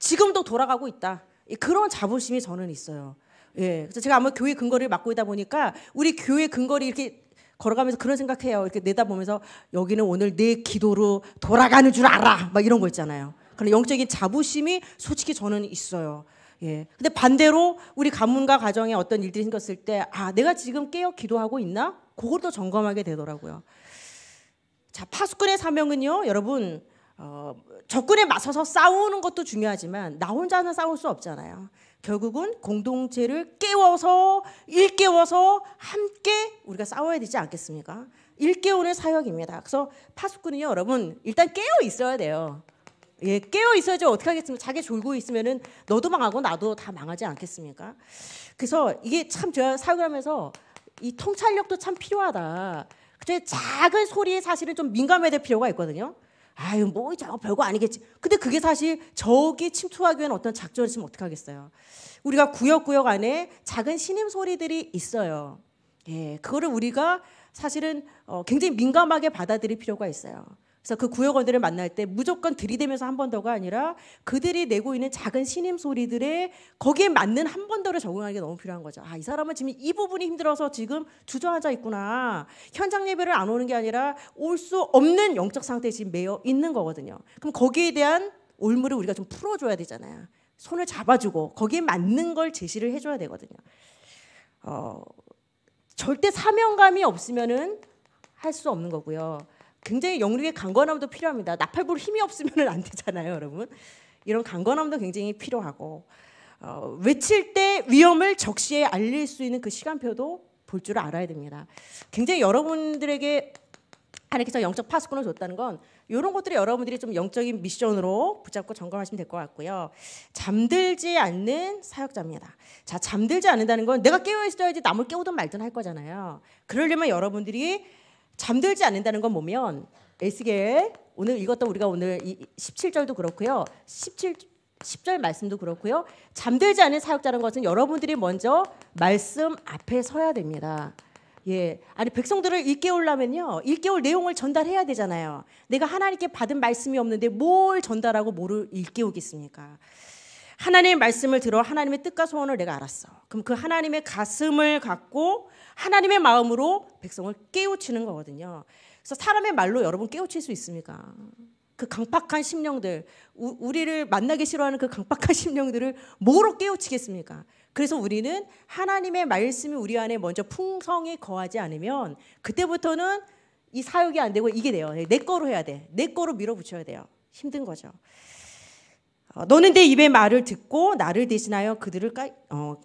지금도 돌아가고 있다. 그런 자부심이 저는 있어요. 예. 그래서 제가 아마 교회 근거리를 맡고 있다 보니까 우리 교회 근거리 이렇게 걸어가면서 그런 생각해요. 이렇게 내다보면서 여기는 오늘 내 기도로 돌아가는 줄 알아. 막 이런 거 있잖아요. 그런 영적인 자부심이 솔직히 저는 있어요. 예. 근데 반대로 우리 가문과 가정에 어떤 일들이 생겼을 때, 아, 내가 지금 깨어 기도하고 있나? 그걸 또 점검하게 되더라고요. 자, 파수꾼의 사명은요, 여러분, 어, 적군에 맞서서 싸우는 것도 중요하지만, 나 혼자는 싸울 수 없잖아요. 결국은 공동체를 깨워서, 일깨워서 함께 우리가 싸워야 되지 않겠습니까? 일깨우는 사역입니다. 그래서 파수꾼은요, 여러분, 일단 깨어 있어야 돼요. 예, 깨어 있어야죠 어떻게 하겠습니까? 자기 졸고 있으면은 너도 망하고 나도 다 망하지 않겠습니까? 그래서 이게 참 제가 사역을 하면서 이 통찰력도 참 필요하다. 그래 작은 소리에 사실은 좀 민감해야 될 필요가 있거든요. 아유 뭐 저거 뭐 별거 아니겠지. 근데 그게 사실 저기 침투하기 위한 어떤 작전을 지면 어떻게 하겠어요. 우리가 구역구역 안에 작은 신임 소리들이 있어요. 예, 그거를 우리가 사실은 어, 굉장히 민감하게 받아들일 필요가 있어요. 그래서 그 구역원들을 만날 때 무조건 들이대면서 한 번 더가 아니라 그들이 내고 있는 작은 신임 소리들에 거기에 맞는 한 번 더를 적응하는 게 너무 필요한 거죠. 아, 이 사람은 지금 이 부분이 힘들어서 지금 주저앉아 있구나. 현장 예배를 안 오는 게 아니라 올 수 없는 영적 상태에 지금 매여 있는 거거든요. 그럼 거기에 대한 올무를 우리가 좀 풀어줘야 되잖아요. 손을 잡아주고 거기에 맞는 걸 제시를 해줘야 되거든요. 어, 절대 사명감이 없으면은 할 수 없는 거고요. 굉장히 영국의 강건함도 필요합니다. 나팔불 힘이 없으면 안 되잖아요, 여러분. 이런 강건함도 굉장히 필요하고 어, 외칠 때 위험을 적시에 알릴 수 있는 그 시간표도 볼 줄 알아야 됩니다. 굉장히 여러분들에게 하나님께서 영적 파수꾼을 줬다는 건 이런 것들이 여러분들이 좀 영적인 미션으로 붙잡고 점검하시면 될 것 같고요. 잠들지 않는 사역자입니다. 자, 잠들지 않는다는 건 내가 깨어 있어야지 남을 깨우든 말든 할 거잖아요. 그러려면 여러분들이 잠들지 않는다는 건뭐면 에스겔 오늘 읽었던 우리가 오늘 이 17절도 그렇고요. 17 10절 말씀도 그렇고요. 잠들지 않는 사역자라는 것은 여러분들이 먼저 말씀 앞에 서야 됩니다. 예. 아니 백성들을 일깨우려면요. 일깨울 내용을 전달해야 되잖아요. 내가 하나님께 받은 말씀이 없는데 뭘 전달하고 뭘 일깨우겠습니까? 하나님의 말씀을 들어 하나님의 뜻과 소원을 내가 알았어. 그럼 그 하나님의 가슴을 갖고 하나님의 마음으로 백성을 깨우치는 거거든요. 그래서 사람의 말로 여러분 깨우칠 수 있습니까? 그 강팍한 심령들, 우, 리를 만나기 싫어하는 그 강팍한 심령들을 뭐로 깨우치겠습니까? 그래서 우리는 하나님의 말씀이 우리 안에 먼저 풍성히 거하지 않으면 그때부터는 이 사역이 안 되고 이게 돼요. 내 거로 해야 돼. 내 거로 밀어붙여야 돼요. 힘든 거죠. 어, 너는 내 입의 말을 듣고 나를 대신하여 그들을 가, 어,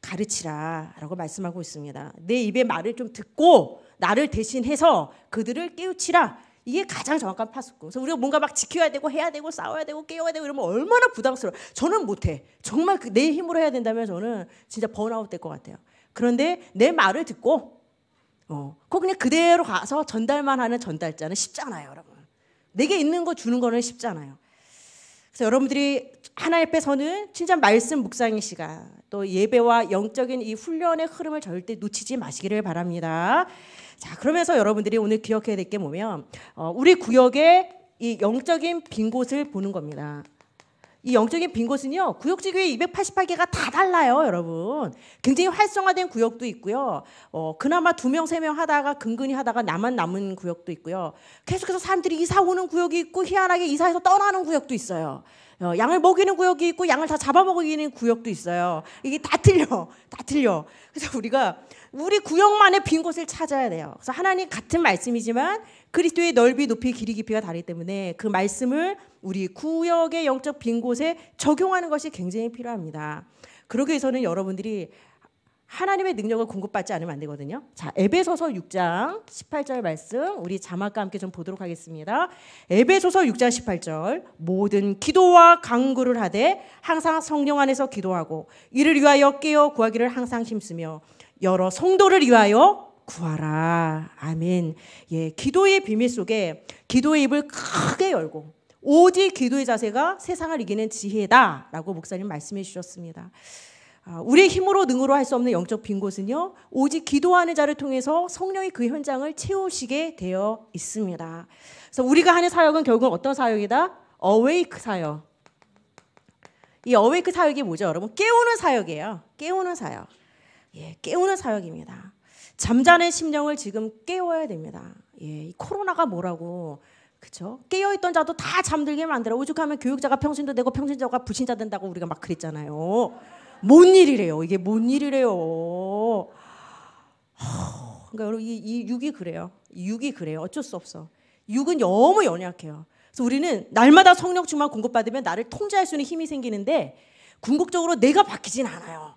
가르치라 라고 말씀하고 있습니다. 내 입의 말을 좀 듣고 나를 대신해서 그들을 깨우치라. 이게 가장 정확한 파수꾼. 그래서 우리가 뭔가 막 지켜야 되고 해야 되고 싸워야 되고 깨워야 되고 이러면 얼마나 부담스러워. 저는 못해. 정말 그 내 힘으로 해야 된다면 저는 진짜 번아웃 될 것 같아요. 그런데 내 말을 듣고 어, 그거 그냥 그대로 가서 전달만 하는 전달자는 쉽잖아요, 여러분. 내게 있는 거 주는 거는 쉽잖아요. 그래서 여러분들이 하나님 앞에서는 진짜 말씀 묵상의 시간 또 예배와 영적인 이 훈련의 흐름을 절대 놓치지 마시기를 바랍니다. 자 그러면서 여러분들이 오늘 기억해야 될 게 뭐면 어, 우리 구역의 이 영적인 빈 곳을 보는 겁니다. 이 영적인 빈 곳은요, 구역지구의 288개가 다 달라요, 여러분. 굉장히 활성화된 구역도 있고요. 어, 그나마 두 명, 세 명 하다가 근근히 하다가 나만 남은 구역도 있고요. 계속해서 사람들이 이사 오는 구역이 있고, 희한하게 이사해서 떠나는 구역도 있어요. 어, 양을 먹이는 구역이 있고, 양을 다 잡아먹이는 구역도 있어요. 이게 다 틀려. 다 틀려. 그래서 우리가 우리 구역만의 빈 곳을 찾아야 돼요. 그래서 하나님 같은 말씀이지만 그리스도의 넓이, 높이, 길이, 깊이가 다르기 때문에 그 말씀을 우리 구역의 영적 빈 곳에 적용하는 것이 굉장히 필요합니다. 그러기 위해서는 여러분들이 하나님의 능력을 공급받지 않으면 안 되거든요. 자, 에베소서 6장 18절 말씀 우리 자막과 함께 좀 보도록 하겠습니다. 에베소서 6장 18절 모든 기도와 간구를 하되 항상 성령 안에서 기도하고 이를 위하여 깨어 구하기를 항상 힘쓰며 여러 성도를 위하여 구하라. 아멘. 예, 기도의 비밀 속에 기도의 입을 크게 열고 오직 기도의 자세가 세상을 이기는 지혜다라고 목사님 말씀해 주셨습니다. 아, 우리의 힘으로 능으로 할 수 없는 영적 빈 곳은요. 오직 기도하는 자를 통해서 성령이 그 현장을 채우시게 되어 있습니다. 그래서 우리가 하는 사역은 결국 어떤 사역이다? 어웨이크 사역. 이 어웨이크 사역이 뭐죠, 여러분? 깨우는 사역이에요. 깨우는 사역. 예, 깨우는 사역입니다. 잠자는 심령을 지금 깨워야 됩니다. 예, 코로나가 뭐라고 그죠? 깨어있던 자도 다 잠들게 만들어. 오죽하면 교육자가 평신도 되고 평신자가 부신자 된다고 우리가 막 그랬잖아요. 뭔 일이래요? 이게 뭔 일이래요? 허, 그러니까 여러분 이, 이 육이 그래요. 육이 그래요. 어쩔 수 없어. 육은 너무 연약해요. 그래서 우리는 날마다 성령 충만 공급받으면 나를 통제할 수 있는 힘이 생기는데 궁극적으로 내가 바뀌진 않아요.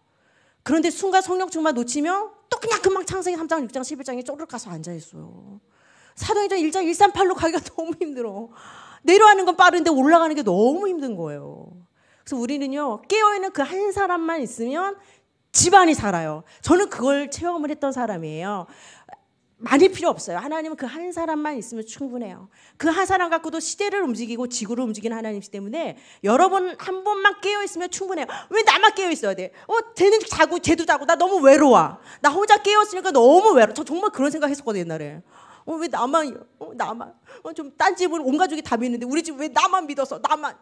그런데 순간 성령충만 놓치면 또 그냥 금방 창세기 3장, 6장, 11장에 쪼르륵 가서 앉아있어요. 사도행전 1장 138로 가기가 너무 힘들어. 내려가는 건 빠른데 올라가는 게 너무 힘든 거예요. 그래서 우리는요, 깨어있는 그 한 사람만 있으면 집안이 살아요. 저는 그걸 체험을 했던 사람이에요. 많이 필요 없어요. 하나님은 그 한 사람만 있으면 충분해요. 그 한 사람 갖고도 시대를 움직이고 지구를 움직이는 하나님이기 때문에 여러분 한 번만 깨어 있으면 충분해요. 왜 나만 깨어 있어야 돼? 어, 쟤는 자고 쟤도 자고 나 너무 외로워. 나 혼자 깨어 있으니까 너무 외로워. 저 정말 그런 생각했었거든요 옛날에. 어, 왜 나만 어, 나만 어, 좀 딴 집은 온 가족이 다 믿는데 우리 집 왜 나만 믿어서 나만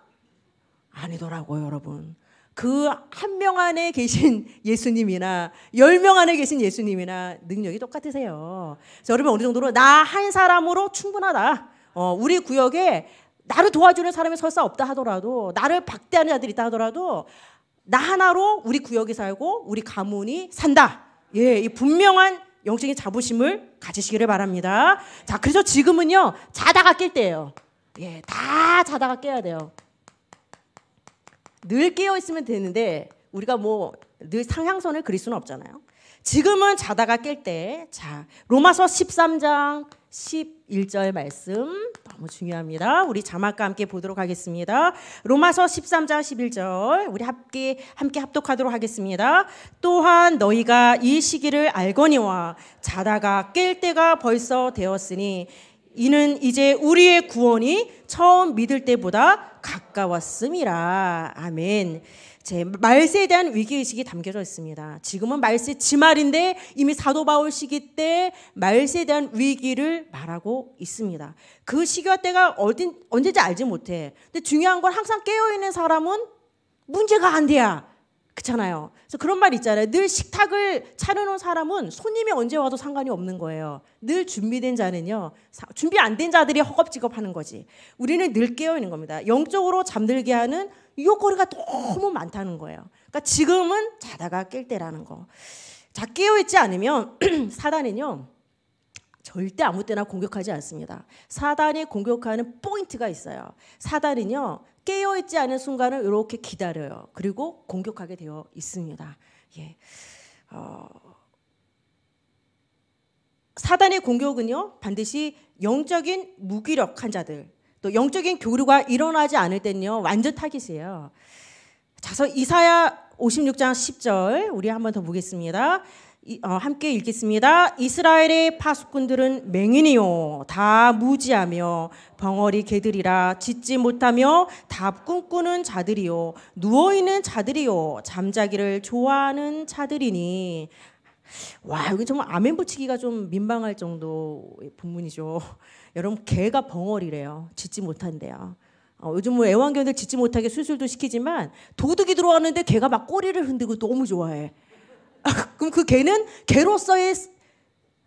아니더라고요 여러분. 그한명 안에 계신 예수님이나 열 명 안에 계신 예수님이나 능력이 똑같으세요. 그래서 여러분 어느 정도로 나 한 사람으로 충분하다. 어, 우리 구역에 나를 도와주는 사람이 설사 없다 하더라도 나를 박대하는 자들이 있다 하더라도 나 하나로 우리 구역에 살고 우리 가문이 산다. 예, 이 분명한 영적인 자부심을 가지시기를 바랍니다. 자, 그래서 지금은요, 자다가 깰 때예요. 예, 다 자다가 깨야 돼요. 늘 깨어 있으면 되는데 우리가 뭐 늘 상향선을 그릴 수는 없잖아요. 지금은 자다가 깰 때, 자, 로마서 13장 11절 말씀 너무 중요합니다. 우리 자막과 함께 보도록 하겠습니다. 로마서 13장 11절 우리 함께 함께 합독하도록 하겠습니다. 또한 너희가 이 시기를 알거니와 자다가 깰 때가 벌써 되었으니 이는 이제 우리의 구원이 처음 믿을 때보다 가까웠음이라. 아멘. 제 말세에 대한 위기의식이 담겨져 있습니다. 지금은 말세 지말인데 이미 사도 바울 시기 때 말세에 대한 위기를 말하고 있습니다. 그 시기와 때가 어딘, 언제인지 알지 못해. 근데 중요한 건 항상 깨어있는 사람은 문제가 안 돼야. 그렇잖아요. 그래서 그런 말 있잖아요. 늘 식탁을 차려놓은 사람은 손님이 언제 와도 상관이 없는 거예요. 늘 준비된 자는요. 준비 안 된 자들이 허겁지겁 하는 거지. 우리는 늘 깨어있는 겁니다. 영적으로 잠들게 하는 유혹거리가 너무 많다는 거예요. 그러니까 지금은 자다가 깰 때라는 거. 자, 깨어있지 않으면 사단은요. 절대 아무 때나 공격하지 않습니다. 사단이 공격하는 포인트가 있어요. 사단은요, 깨어 있지 않은 순간을 이렇게 기다려요. 그리고 공격하게 되어 있습니다. 예. 어, 사단의 공격은요 반드시 영적인 무기력한 자들 또 영적인 교류가 일어나지 않을 때는요 완전 타깃이에요. 자서 이사야 56장 10절 우리 한번 더 보겠습니다. 어, 함께 읽겠습니다. 이스라엘의 파수꾼들은 맹인이요 다 무지하며 벙어리 개들이라 짖지 못하며 다 꿈꾸는 자들이요 누워 있는 자들이요 잠자기를 좋아하는 자들이니 와 여기 정말 아멘 붙이기가 좀 민망할 정도의 본문이죠. 여러분 개가 벙어리래요. 짖지 못한대요. 어, 요즘 뭐 애완견들 짖지 못하게 수술도 시키지만 도둑이 들어왔는데 개가 막 꼬리를 흔들고 너무 좋아해. 그럼 그 개는 개로서의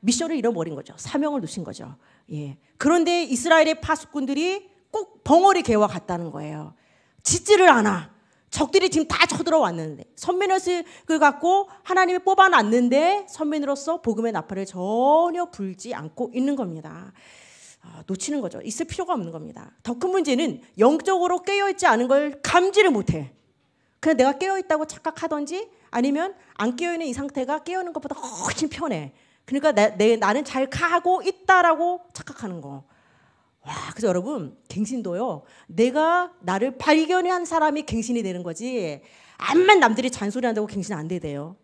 미션을 잃어버린 거죠. 사명을 놓친 거죠. 예. 그런데 이스라엘의 파수꾼들이 꼭 벙어리 개와 같다는 거예요. 짖지를 않아. 적들이 지금 다 쳐들어왔는데 선민을 그 갖고 하나님이 뽑아놨는데 선민으로서 복음의 나팔을 전혀 불지 않고 있는 겁니다. 아, 놓치는 거죠. 있을 필요가 없는 겁니다. 더 큰 문제는 영적으로 깨어있지 않은 걸 감지를 못해. 그냥 내가 깨어있다고 착각하던지 아니면 안 깨어있는 이 상태가 깨어있는 것보다 훨씬 편해. 그러니까 나, 내, 나는 잘 가고 있다라고 착각하는 거. 와, 그래서 여러분, 갱신도요. 내가 나를 발견한 사람이 갱신이 되는 거지. 암만 남들이 잔소리 한다고 갱신 안 되대요.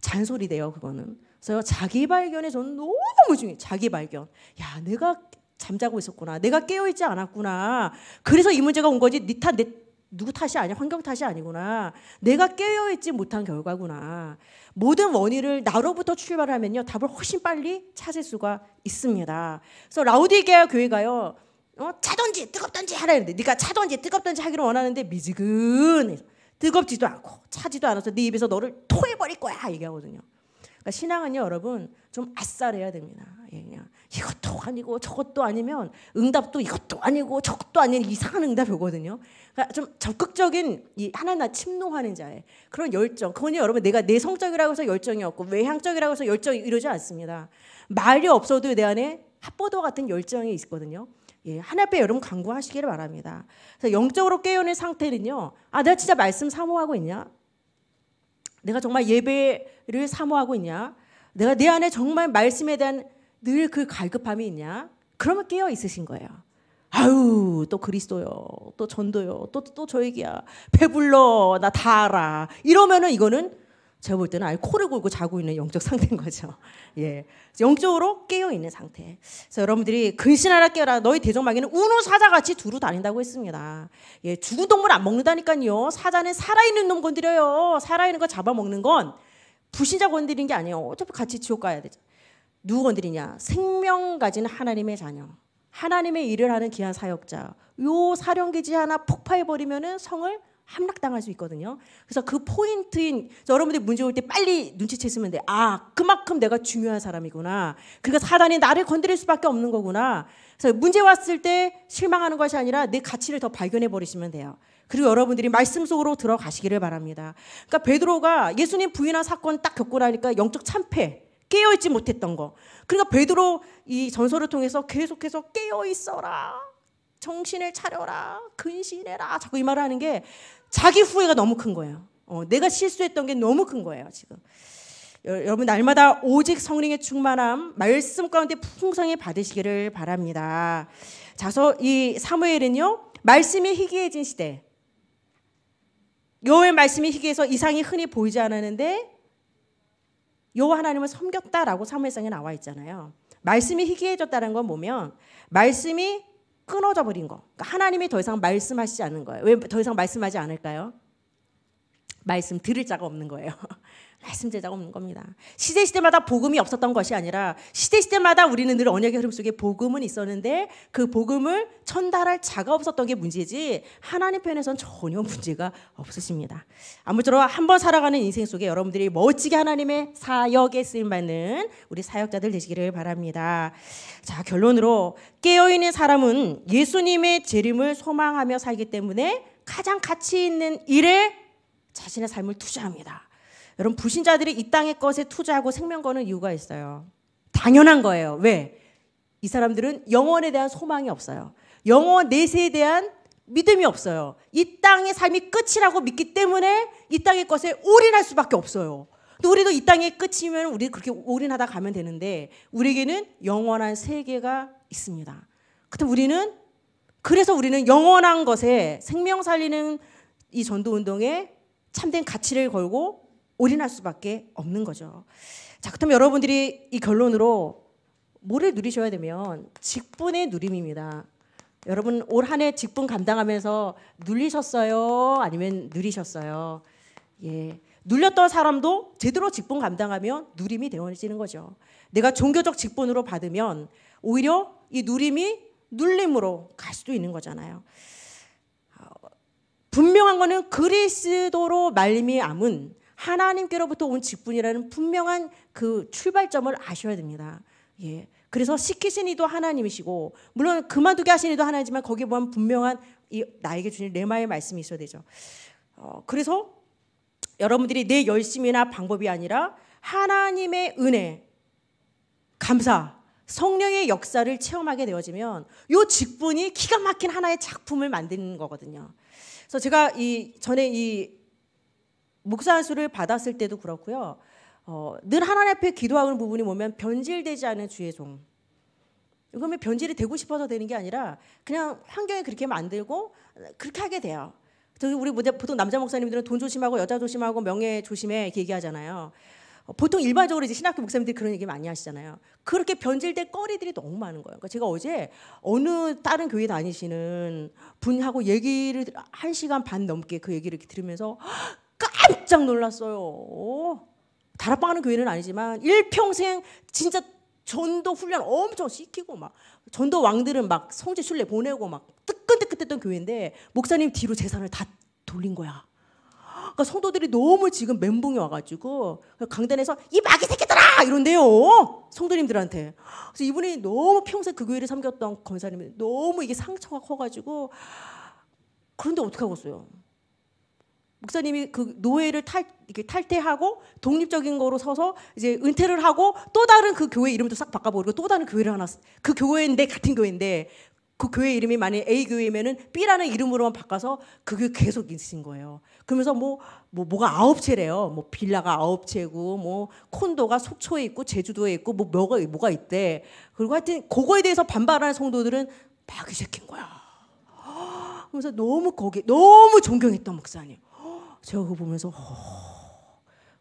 잔소리 돼요, 그거는. 그래서 자기 발견에 저는 너무 중요해. 자기 발견. 야, 내가 잠자고 있었구나. 내가 깨어있지 않았구나. 그래서 이 문제가 온 거지. 니탓내 누구 탓이 아니야 환경 탓이 아니구나 내가 깨어 있지 못한 결과구나 모든 원인을 나로부터 출발하면요 답을 훨씬 빨리 찾을 수가 있습니다. 그래서 라우디게아 교회가요 어, 차던지뜨겁던지 하라 했는데 네가 차던지뜨겁던지 하기를 원하는데 미지근 뜨겁지도 않고 차지도 않아서 네 입에서 너를 토해버릴 거야 얘기하거든요. 그러니까 신앙은요, 여러분 좀 아싸래야 됩니다. 예, 그냥 이것도 아니고 저것도 아니면 응답도 이것도 아니고 저것도 아닌 이상한 응답이 거든요 그러니까 좀 적극적인 이하나나 침노하는 자의 그런 열정. 그건요, 여러분 내가 내성적이라고 해서 열정이 없고 외향적이라고 해서 열정이 이러지 않습니다. 말이 없어도 내 안에 핫보도 같은 열정이 있거든요. 예, 하나 앞에 여러분 강구하시기를 바랍니다. 그래서 영적으로 깨어낸 상태는요. 아, 내가 진짜 말씀 사모하고 있냐? 내가 정말 예배를 사모하고 있냐? 내가 내 안에 정말 말씀에 대한 늘 그 갈급함이 있냐? 그러면 깨어 있으신 거예요. 아유, 또 그리스도요. 또 전도요. 또, 또 저 얘기야. 배불러. 나 다 알아. 이러면은 이거는 제가 볼 때는 아예 코를 골고 자고 있는 영적 상태인 거죠. 예. 영적으로 깨어 있는 상태. 그래서 여러분들이 근신하라 깨라 너희 대적마귀는 우노 사자같이 두루 다닌다고 했습니다. 예, 죽은 동물 안 먹는다니까요. 사자는 살아있는 놈 건드려요. 살아있는 거 잡아먹는 건 불신자 건드리게 아니에요. 어차피 같이 지옥 가야 되죠. 누구 건드리냐? 생명 가진 하나님의 자녀. 하나님의 일을 하는 귀한 사역자. 요 사령기지 하나 폭파해 버리면은 성을 함락당할 수 있거든요. 그래서 그 포인트인 여러분들이 문제 올 때 빨리 눈치채시면 돼. 아, 그만큼 내가 중요한 사람이구나. 그러니까 사단이 나를 건드릴 수밖에 없는 거구나. 그래서 문제 왔을 때 실망하는 것이 아니라 내 가치를 더 발견해 버리시면 돼요. 그리고 여러분들이 말씀 속으로 들어가시기를 바랍니다. 그러니까 베드로가 예수님 부인한 사건 딱 겪고 나니까 영적 참패 깨어있지 못했던 거. 그러니까 베드로 이 전설을 통해서 계속해서 깨어있어라. 정신을 차려라. 근신해라. 자꾸 이 말을 하는 게 자기 후회가 너무 큰 거예요. 어, 내가 실수했던 게 너무 큰 거예요, 지금. 여러분 날마다 오직 성령의 충만함 말씀 가운데 풍성히 받으시기를 바랍니다. 자서 이 사무엘은요 말씀이 희귀해진 시대 여호의 말씀이 희귀해서 이상이 흔히 보이지 않았는데 여호 하나님을 섬겼다라고 사무엘상에 나와 있잖아요. 말씀이 희귀해졌다는 건 보면 말씀이 끊어져 버린 거. 그러니까 하나님이 더 이상 말씀하시지 않는 거예요. 왜 더 이상 말씀하지 않을까요? 말씀 들을 자가 없는 거예요. 말씀 제자가 없는 겁니다. 시대 시대마다 복음이 없었던 것이 아니라 시대 시대마다 우리는 늘 언약의 흐름 속에 복음은 있었는데 그 복음을 전달할 자가 없었던 게 문제지 하나님 편에선 전혀 문제가 없으십니다. 아무쪼록 한번 살아가는 인생 속에 여러분들이 멋지게 하나님의 사역에 쓰임 받는 우리 사역자들 되시기를 바랍니다. 자 결론으로 깨어 있는 사람은 예수님의 재림을 소망하며 살기 때문에 가장 가치 있는 일에 자신의 삶을 투자합니다. 여러분 불신자들이 이 땅의 것에 투자하고 생명 거는 이유가 있어요. 당연한 거예요. 왜? 이 사람들은 영원에 대한 소망이 없어요. 영원 내세에 대한 믿음이 없어요. 이 땅의 삶이 끝이라고 믿기 때문에 이 땅의 것에 올인할 수밖에 없어요. 또 우리도 이 땅의 끝이면 우리 그렇게 올인하다 가면 되는데 우리에게는 영원한 세계가 있습니다. 그때 우리는 그래서 우리는 영원한 것에 생명 살리는 이 전도 운동에 참된 가치를 걸고 올인할 수밖에 없는 거죠. 자, 그렇다면 여러분들이 이 결론으로 뭐를 누리셔야 되면 직분의 누림입니다. 여러분 올 한 해 직분 감당하면서 누리셨어요? 아니면 누리셨어요? 예. 눌렸던 사람도 제대로 직분 감당하면 누림이 되어지는 거죠. 내가 종교적 직분으로 받으면 오히려 이 누림이 눌림으로 갈 수도 있는 거잖아요. 어, 분명한 거는 그리스도로 말림 암은 하나님께로부터 온 직분이라는 분명한 그 출발점을 아셔야 됩니다. 예. 그래서 시키신 이도 하나님이시고 물론 그만두게 하신 이도 하나님이지만 거기에 보면 분명한 이 나에게 주신 레마의 말씀이 있어야 되죠. 어, 그래서 여러분들이 내 열심이나 방법이 아니라 하나님의 은혜, 감사, 성령의 역사를 체험하게 되어지면 이 직분이 기가 막힌 하나의 작품을 만드는 거거든요. 그래서 제가 이 전에 이 목사수를 받았을 때도 그렇고요. 어, 늘 하나님 앞에 기도하는 부분이 뭐면 변질되지 않은 주의 종. 그러면 변질이 되고 싶어서 되는 게 아니라 그냥 환경이 그렇게 만들고 그렇게 하게 돼요. 저기 우리 보통 남자 목사님들은 돈 조심하고 여자 조심하고 명예 조심해 이렇게 얘기하잖아요. 어, 보통 일반적으로 이제 신학교 목사님들이 그런 얘기 많이 하시잖아요. 그렇게 변질된 거리들이 너무 많은 거예요. 그러니까 제가 어제 어느 다른 교회 다니시는 분하고 얘기를 한 시간 반 넘게 그 얘기를 이렇게 들으면서 깜짝 놀랐어요. 다락방 하는 교회는 아니지만 일평생 진짜 전도 훈련 엄청 시키고 막 전도 왕들은 막 성지 순례 보내고 막 뜨끈뜨끈했던 교회인데 목사님 뒤로 재산을 다 돌린 거야. 그러니까 성도들이 너무 지금 멘붕이 와가지고 강단에서 이 마귀 새끼들아 이런데요 성도님들한테 그래서 이분이 너무 평생 그 교회를 삼겼던 권사님이 너무 이게 상처가 커가지고 그런데 어떻게 하겠어요? 목사님이 그 노예를 탈 이렇게 탈퇴하고 독립적인 거로 서서 이제 은퇴를 하고 또 다른 그 교회 이름도 싹 바꿔버리고 또 다른 교회를 하나 그 교회인데 같은 교회인데 그 교회 이름이 만약 A 교회면은 B라는 이름으로만 바꿔서 그게 계속 있으신 거예요. 그러면서 뭐, 뭐 뭐가 아홉 채래요. 뭐 빌라가 아홉 채고 뭐 콘도가 속초에 있고 제주도에 있고 뭐 뭐가 뭐가 있대. 그리고 하여튼 그거에 대해서 반발하는 성도들은 마귀 새낀 거야. 그러면서 너무 거기 너무 존경했던 목사님. 제가 그거 보면서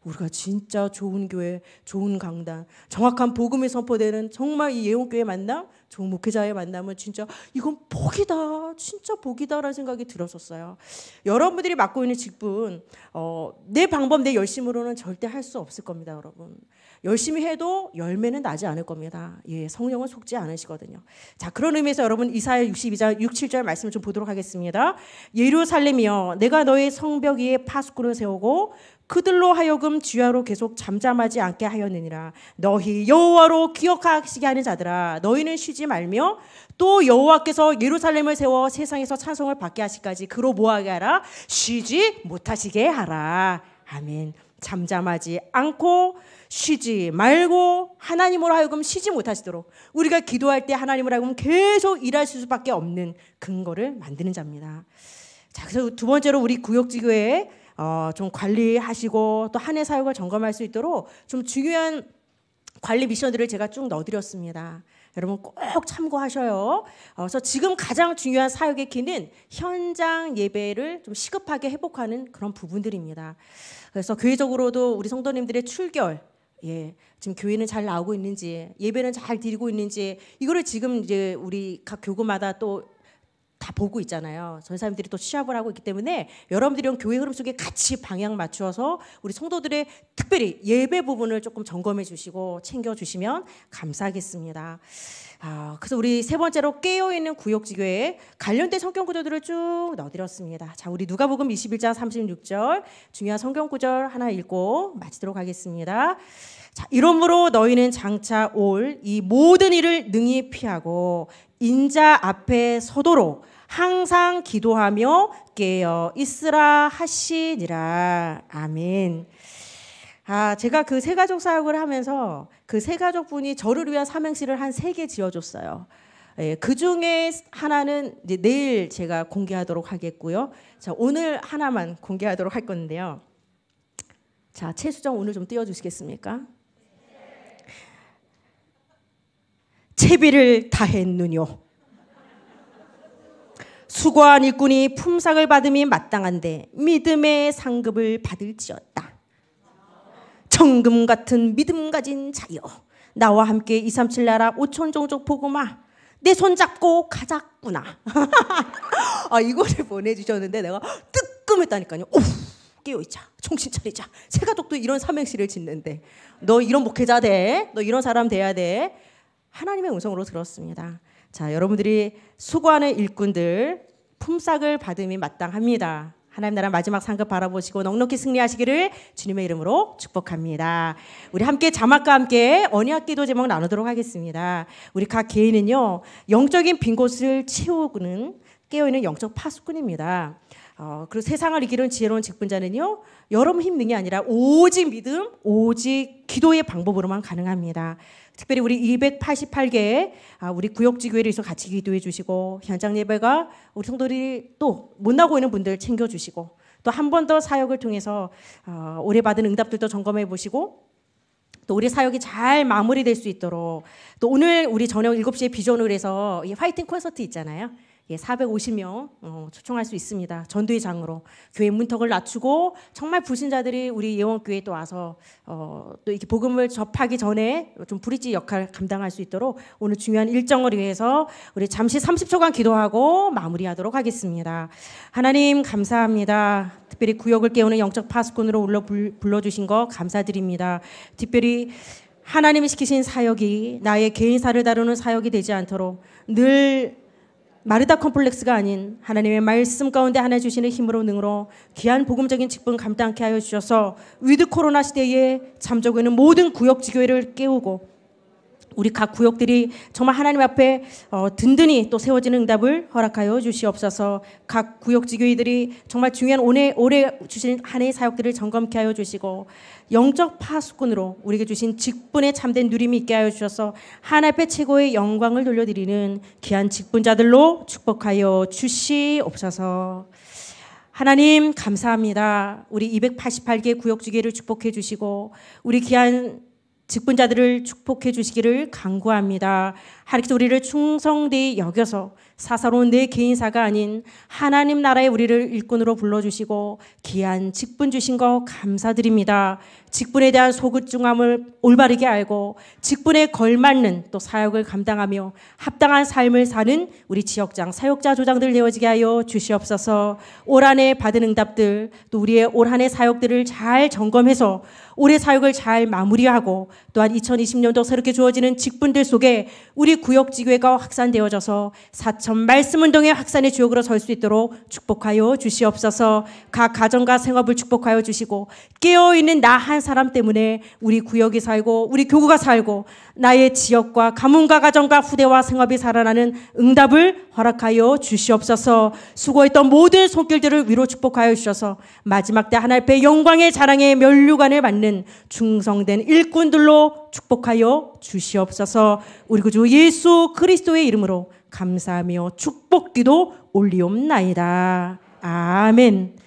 우리가 진짜 좋은 교회, 좋은 강단, 정확한 복음이 선포되는 정말 이 예원교회 만남, 좋은 목회자의 만남은 진짜 이건 복이다, 진짜 복이다라는 생각이 들었었어요. 여러분들이 맡고 있는 직분, 어, 내 방법, 내 열심으로는 절대 할 수 없을 겁니다, 여러분. 열심히 해도 열매는 나지 않을 겁니다. 예, 성령은 속지 않으시거든요. 자, 그런 의미에서 여러분 이사야 62장 6, 7절 말씀을 좀 보도록 하겠습니다. 예루살렘이여 내가 너의 성벽 위에 파수꾼을 세우고 그들로 하여금 주야로 계속 잠잠하지 않게 하였느니라 너희 여호와로 기억하시게 하는 자들아 너희는 쉬지 말며 또 여호와께서 예루살렘을 세워 세상에서 찬송을 받게 하시까지 그로 모하게 하라 쉬지 못하시게 하라 아멘 잠잠하지 않고 쉬지 말고 하나님으로 하여금 쉬지 못하시도록 우리가 기도할 때 하나님으로 하여금 계속 일할 수밖에 없는 근거를 만드는 자입니다. 자, 그래서 두 번째로 우리 구역지교회 어, 좀 관리하시고 또한해 사역을 점검할 수 있도록 좀 중요한 관리 미션들을 제가 쭉 넣어드렸습니다. 여러분 꼭 참고하셔요. 어, 그래서 지금 가장 중요한 사역의 키는 현장 예배를 좀 시급하게 회복하는 그런 부분들입니다. 그래서 교회적으로도 우리 성도님들의 출결, 예, 지금 교회는 잘 나오고 있는지 예배는 잘 드리고 있는지 이거를 지금 이제 우리 각 교구마다 또 다 보고 있잖아요. 전 사람들이 또 취합을 하고 있기 때문에 여러분들이랑 교회 흐름 속에 같이 방향 맞추어서 우리 성도들의 특별히 예배 부분을 조금 점검해 주시고 챙겨 주시면 감사하겠습니다. 아, 그래서 우리 세 번째로 깨어있는 구역지교에 관련된 성경구절들을 쭉 넣어드렸습니다. 자, 우리 누가복음 21장 36절 중요한 성경구절 하나 읽고 마치도록 하겠습니다. 자, 이러므로 너희는 장차 올 이 모든 일을 능히 피하고 인자 앞에 서도록 항상 기도하며 깨어 있으라 하시니라. 아멘. 아, 제가 그 세가족 사역을 하면서 그세 가족분이 저를 위한 삼행시를 한 세 개 지어줬어요. 예, 그 중에 하나는 이제 내일 제가 공개하도록 하겠고요. 자, 오늘 하나만 공개하도록 할 건데요. 자, 최수정 오늘 좀 띄워주시겠습니까? 채비를 다했느뇨. 수고한 일꾼이 품상을 받음이 마땅한데 믿음의 상급을 받을지었다. 청금 같은 믿음 가진 자여 나와 함께 237 나라 5천 종족 보고마 내 손잡고 가자꾸나 아 이거를 보내주셨는데 내가 뜨끔했다니까요 오 깨어있자 정신 차리자 새가족도 이런 삼행시를 짓는데 너 이런 목회자 돼너 이런 사람 돼야 돼 하나님의 음성으로 들었습니다 자 여러분들이 수고하는 일꾼들 품삯을 받음이 마땅합니다 하나님 나라 마지막 상급 바라보시고 넉넉히 승리하시기를 주님의 이름으로 축복합니다. 우리 함께 자막과 함께 언약 기도 제목 나누도록 하겠습니다. 우리 각 개인은요, 영적인 빈 곳을 채우는 깨어있는 영적 파수꾼입니다. 어, 그리고 세상을 이기는 지혜로운 직분자는요, 여러분 힘든게 아니라 오직 믿음, 오직 기도의 방법으로만 가능합니다. 특별히 우리 288개의 아, 우리 구역지교회해서 같이 기도해 주시고, 현장 예배가 우리 성도들이 또 못 나고 있는 분들 챙겨 주시고, 또 한 번 더 사역을 통해서 어, 올해 받은 응답들도 점검해 보시고, 또 우리 사역이 잘 마무리될 수 있도록 또 오늘 우리 저녁 7시에 비전을로 해서 이 화이팅 콘서트 있잖아요. 예, 450명 어, 초청할 수 있습니다. 전두의장으로 교회 문턱을 낮추고 정말 부신자들이 우리 예원교회 에또 와서 어, 또 이렇게 복음을 접하기 전에 좀 브릿지 역할을 감당할 수 있도록 오늘 중요한 일정을 위해서 우리 잠시 30초간 기도하고 마무리하도록 하겠습니다. 하나님 감사합니다. 특별히 구역을 깨우는 영적 파수꾼으로 올라 불러주신 거 감사드립니다. 특별히 하나님이 시키신 사역이 나의 개인사를 다루는 사역이 되지 않도록 늘 마르다 컴플렉스가 아닌 하나님의 말씀 가운데 하나 주시는 힘으로 능으로 귀한 복음적인 직분 감당케 하여 주셔서 위드 코로나 시대에 잠자고 있는 모든 구역 지교회를 깨우고 우리 각 구역들이 정말 하나님 앞에 어, 든든히 또 세워지는 응답을 허락하여 주시옵소서. 각 구역 지교회들이 정말 중요한 올해, 올해 주신 한 해의 사역들을 점검케 하여 주시고 영적 파수꾼으로 우리에게 주신 직분의 참된 누림이 있게 하여 주셔서 하나님 앞에 최고의 영광을 돌려드리는 귀한 직분자들로 축복하여 주시옵소서. 하나님 감사합니다. 우리 288개 구역 지교를 축복해 주시고 우리 귀한 직분자들을 축복해 주시기를 간구합니다. 하나님께서 우리를 충성되이 여겨서 사사로운 내 네 개인사가 아닌 하나님 나라의 우리를 일꾼으로 불러주시고 귀한 직분 주신 거 감사드립니다. 직분에 대한 소극중함을 올바르게 알고 직분에 걸맞는 또 사역을 감당하며 합당한 삶을 사는 우리 지역장 사역자 조장들 되어지게 하여 주시옵소서 올한해 받은 응답들 또 우리의 올한해 사역들을 잘 점검해서 올해 사역을 잘 마무리하고 또한 2020년도 새롭게 주어지는 직분들 속에 우리 구역 지교회가 확산되어져서 사전 말씀운동의 확산의 주역으로 설 수 있도록 축복하여 주시옵소서 각 가정과 생업을 축복하여 주시고 깨어있는 나 한 사람 때문에 우리 구역이 살고 우리 교구가 살고 나의 지역과 가문과 가정과 후대와 생업이 살아나는 응답을 허락하여 주시옵소서 수고했던 모든 손길들을 위로 축복하여 주셔서 마지막 때 하나님 앞에 영광의 자랑의 면류관을 받는 충성된 일꾼들로 축복하여 주시옵소서 우리 구주 예수 그리스도의 이름으로 감사하며 축복기도 올리옵나이다. 아멘.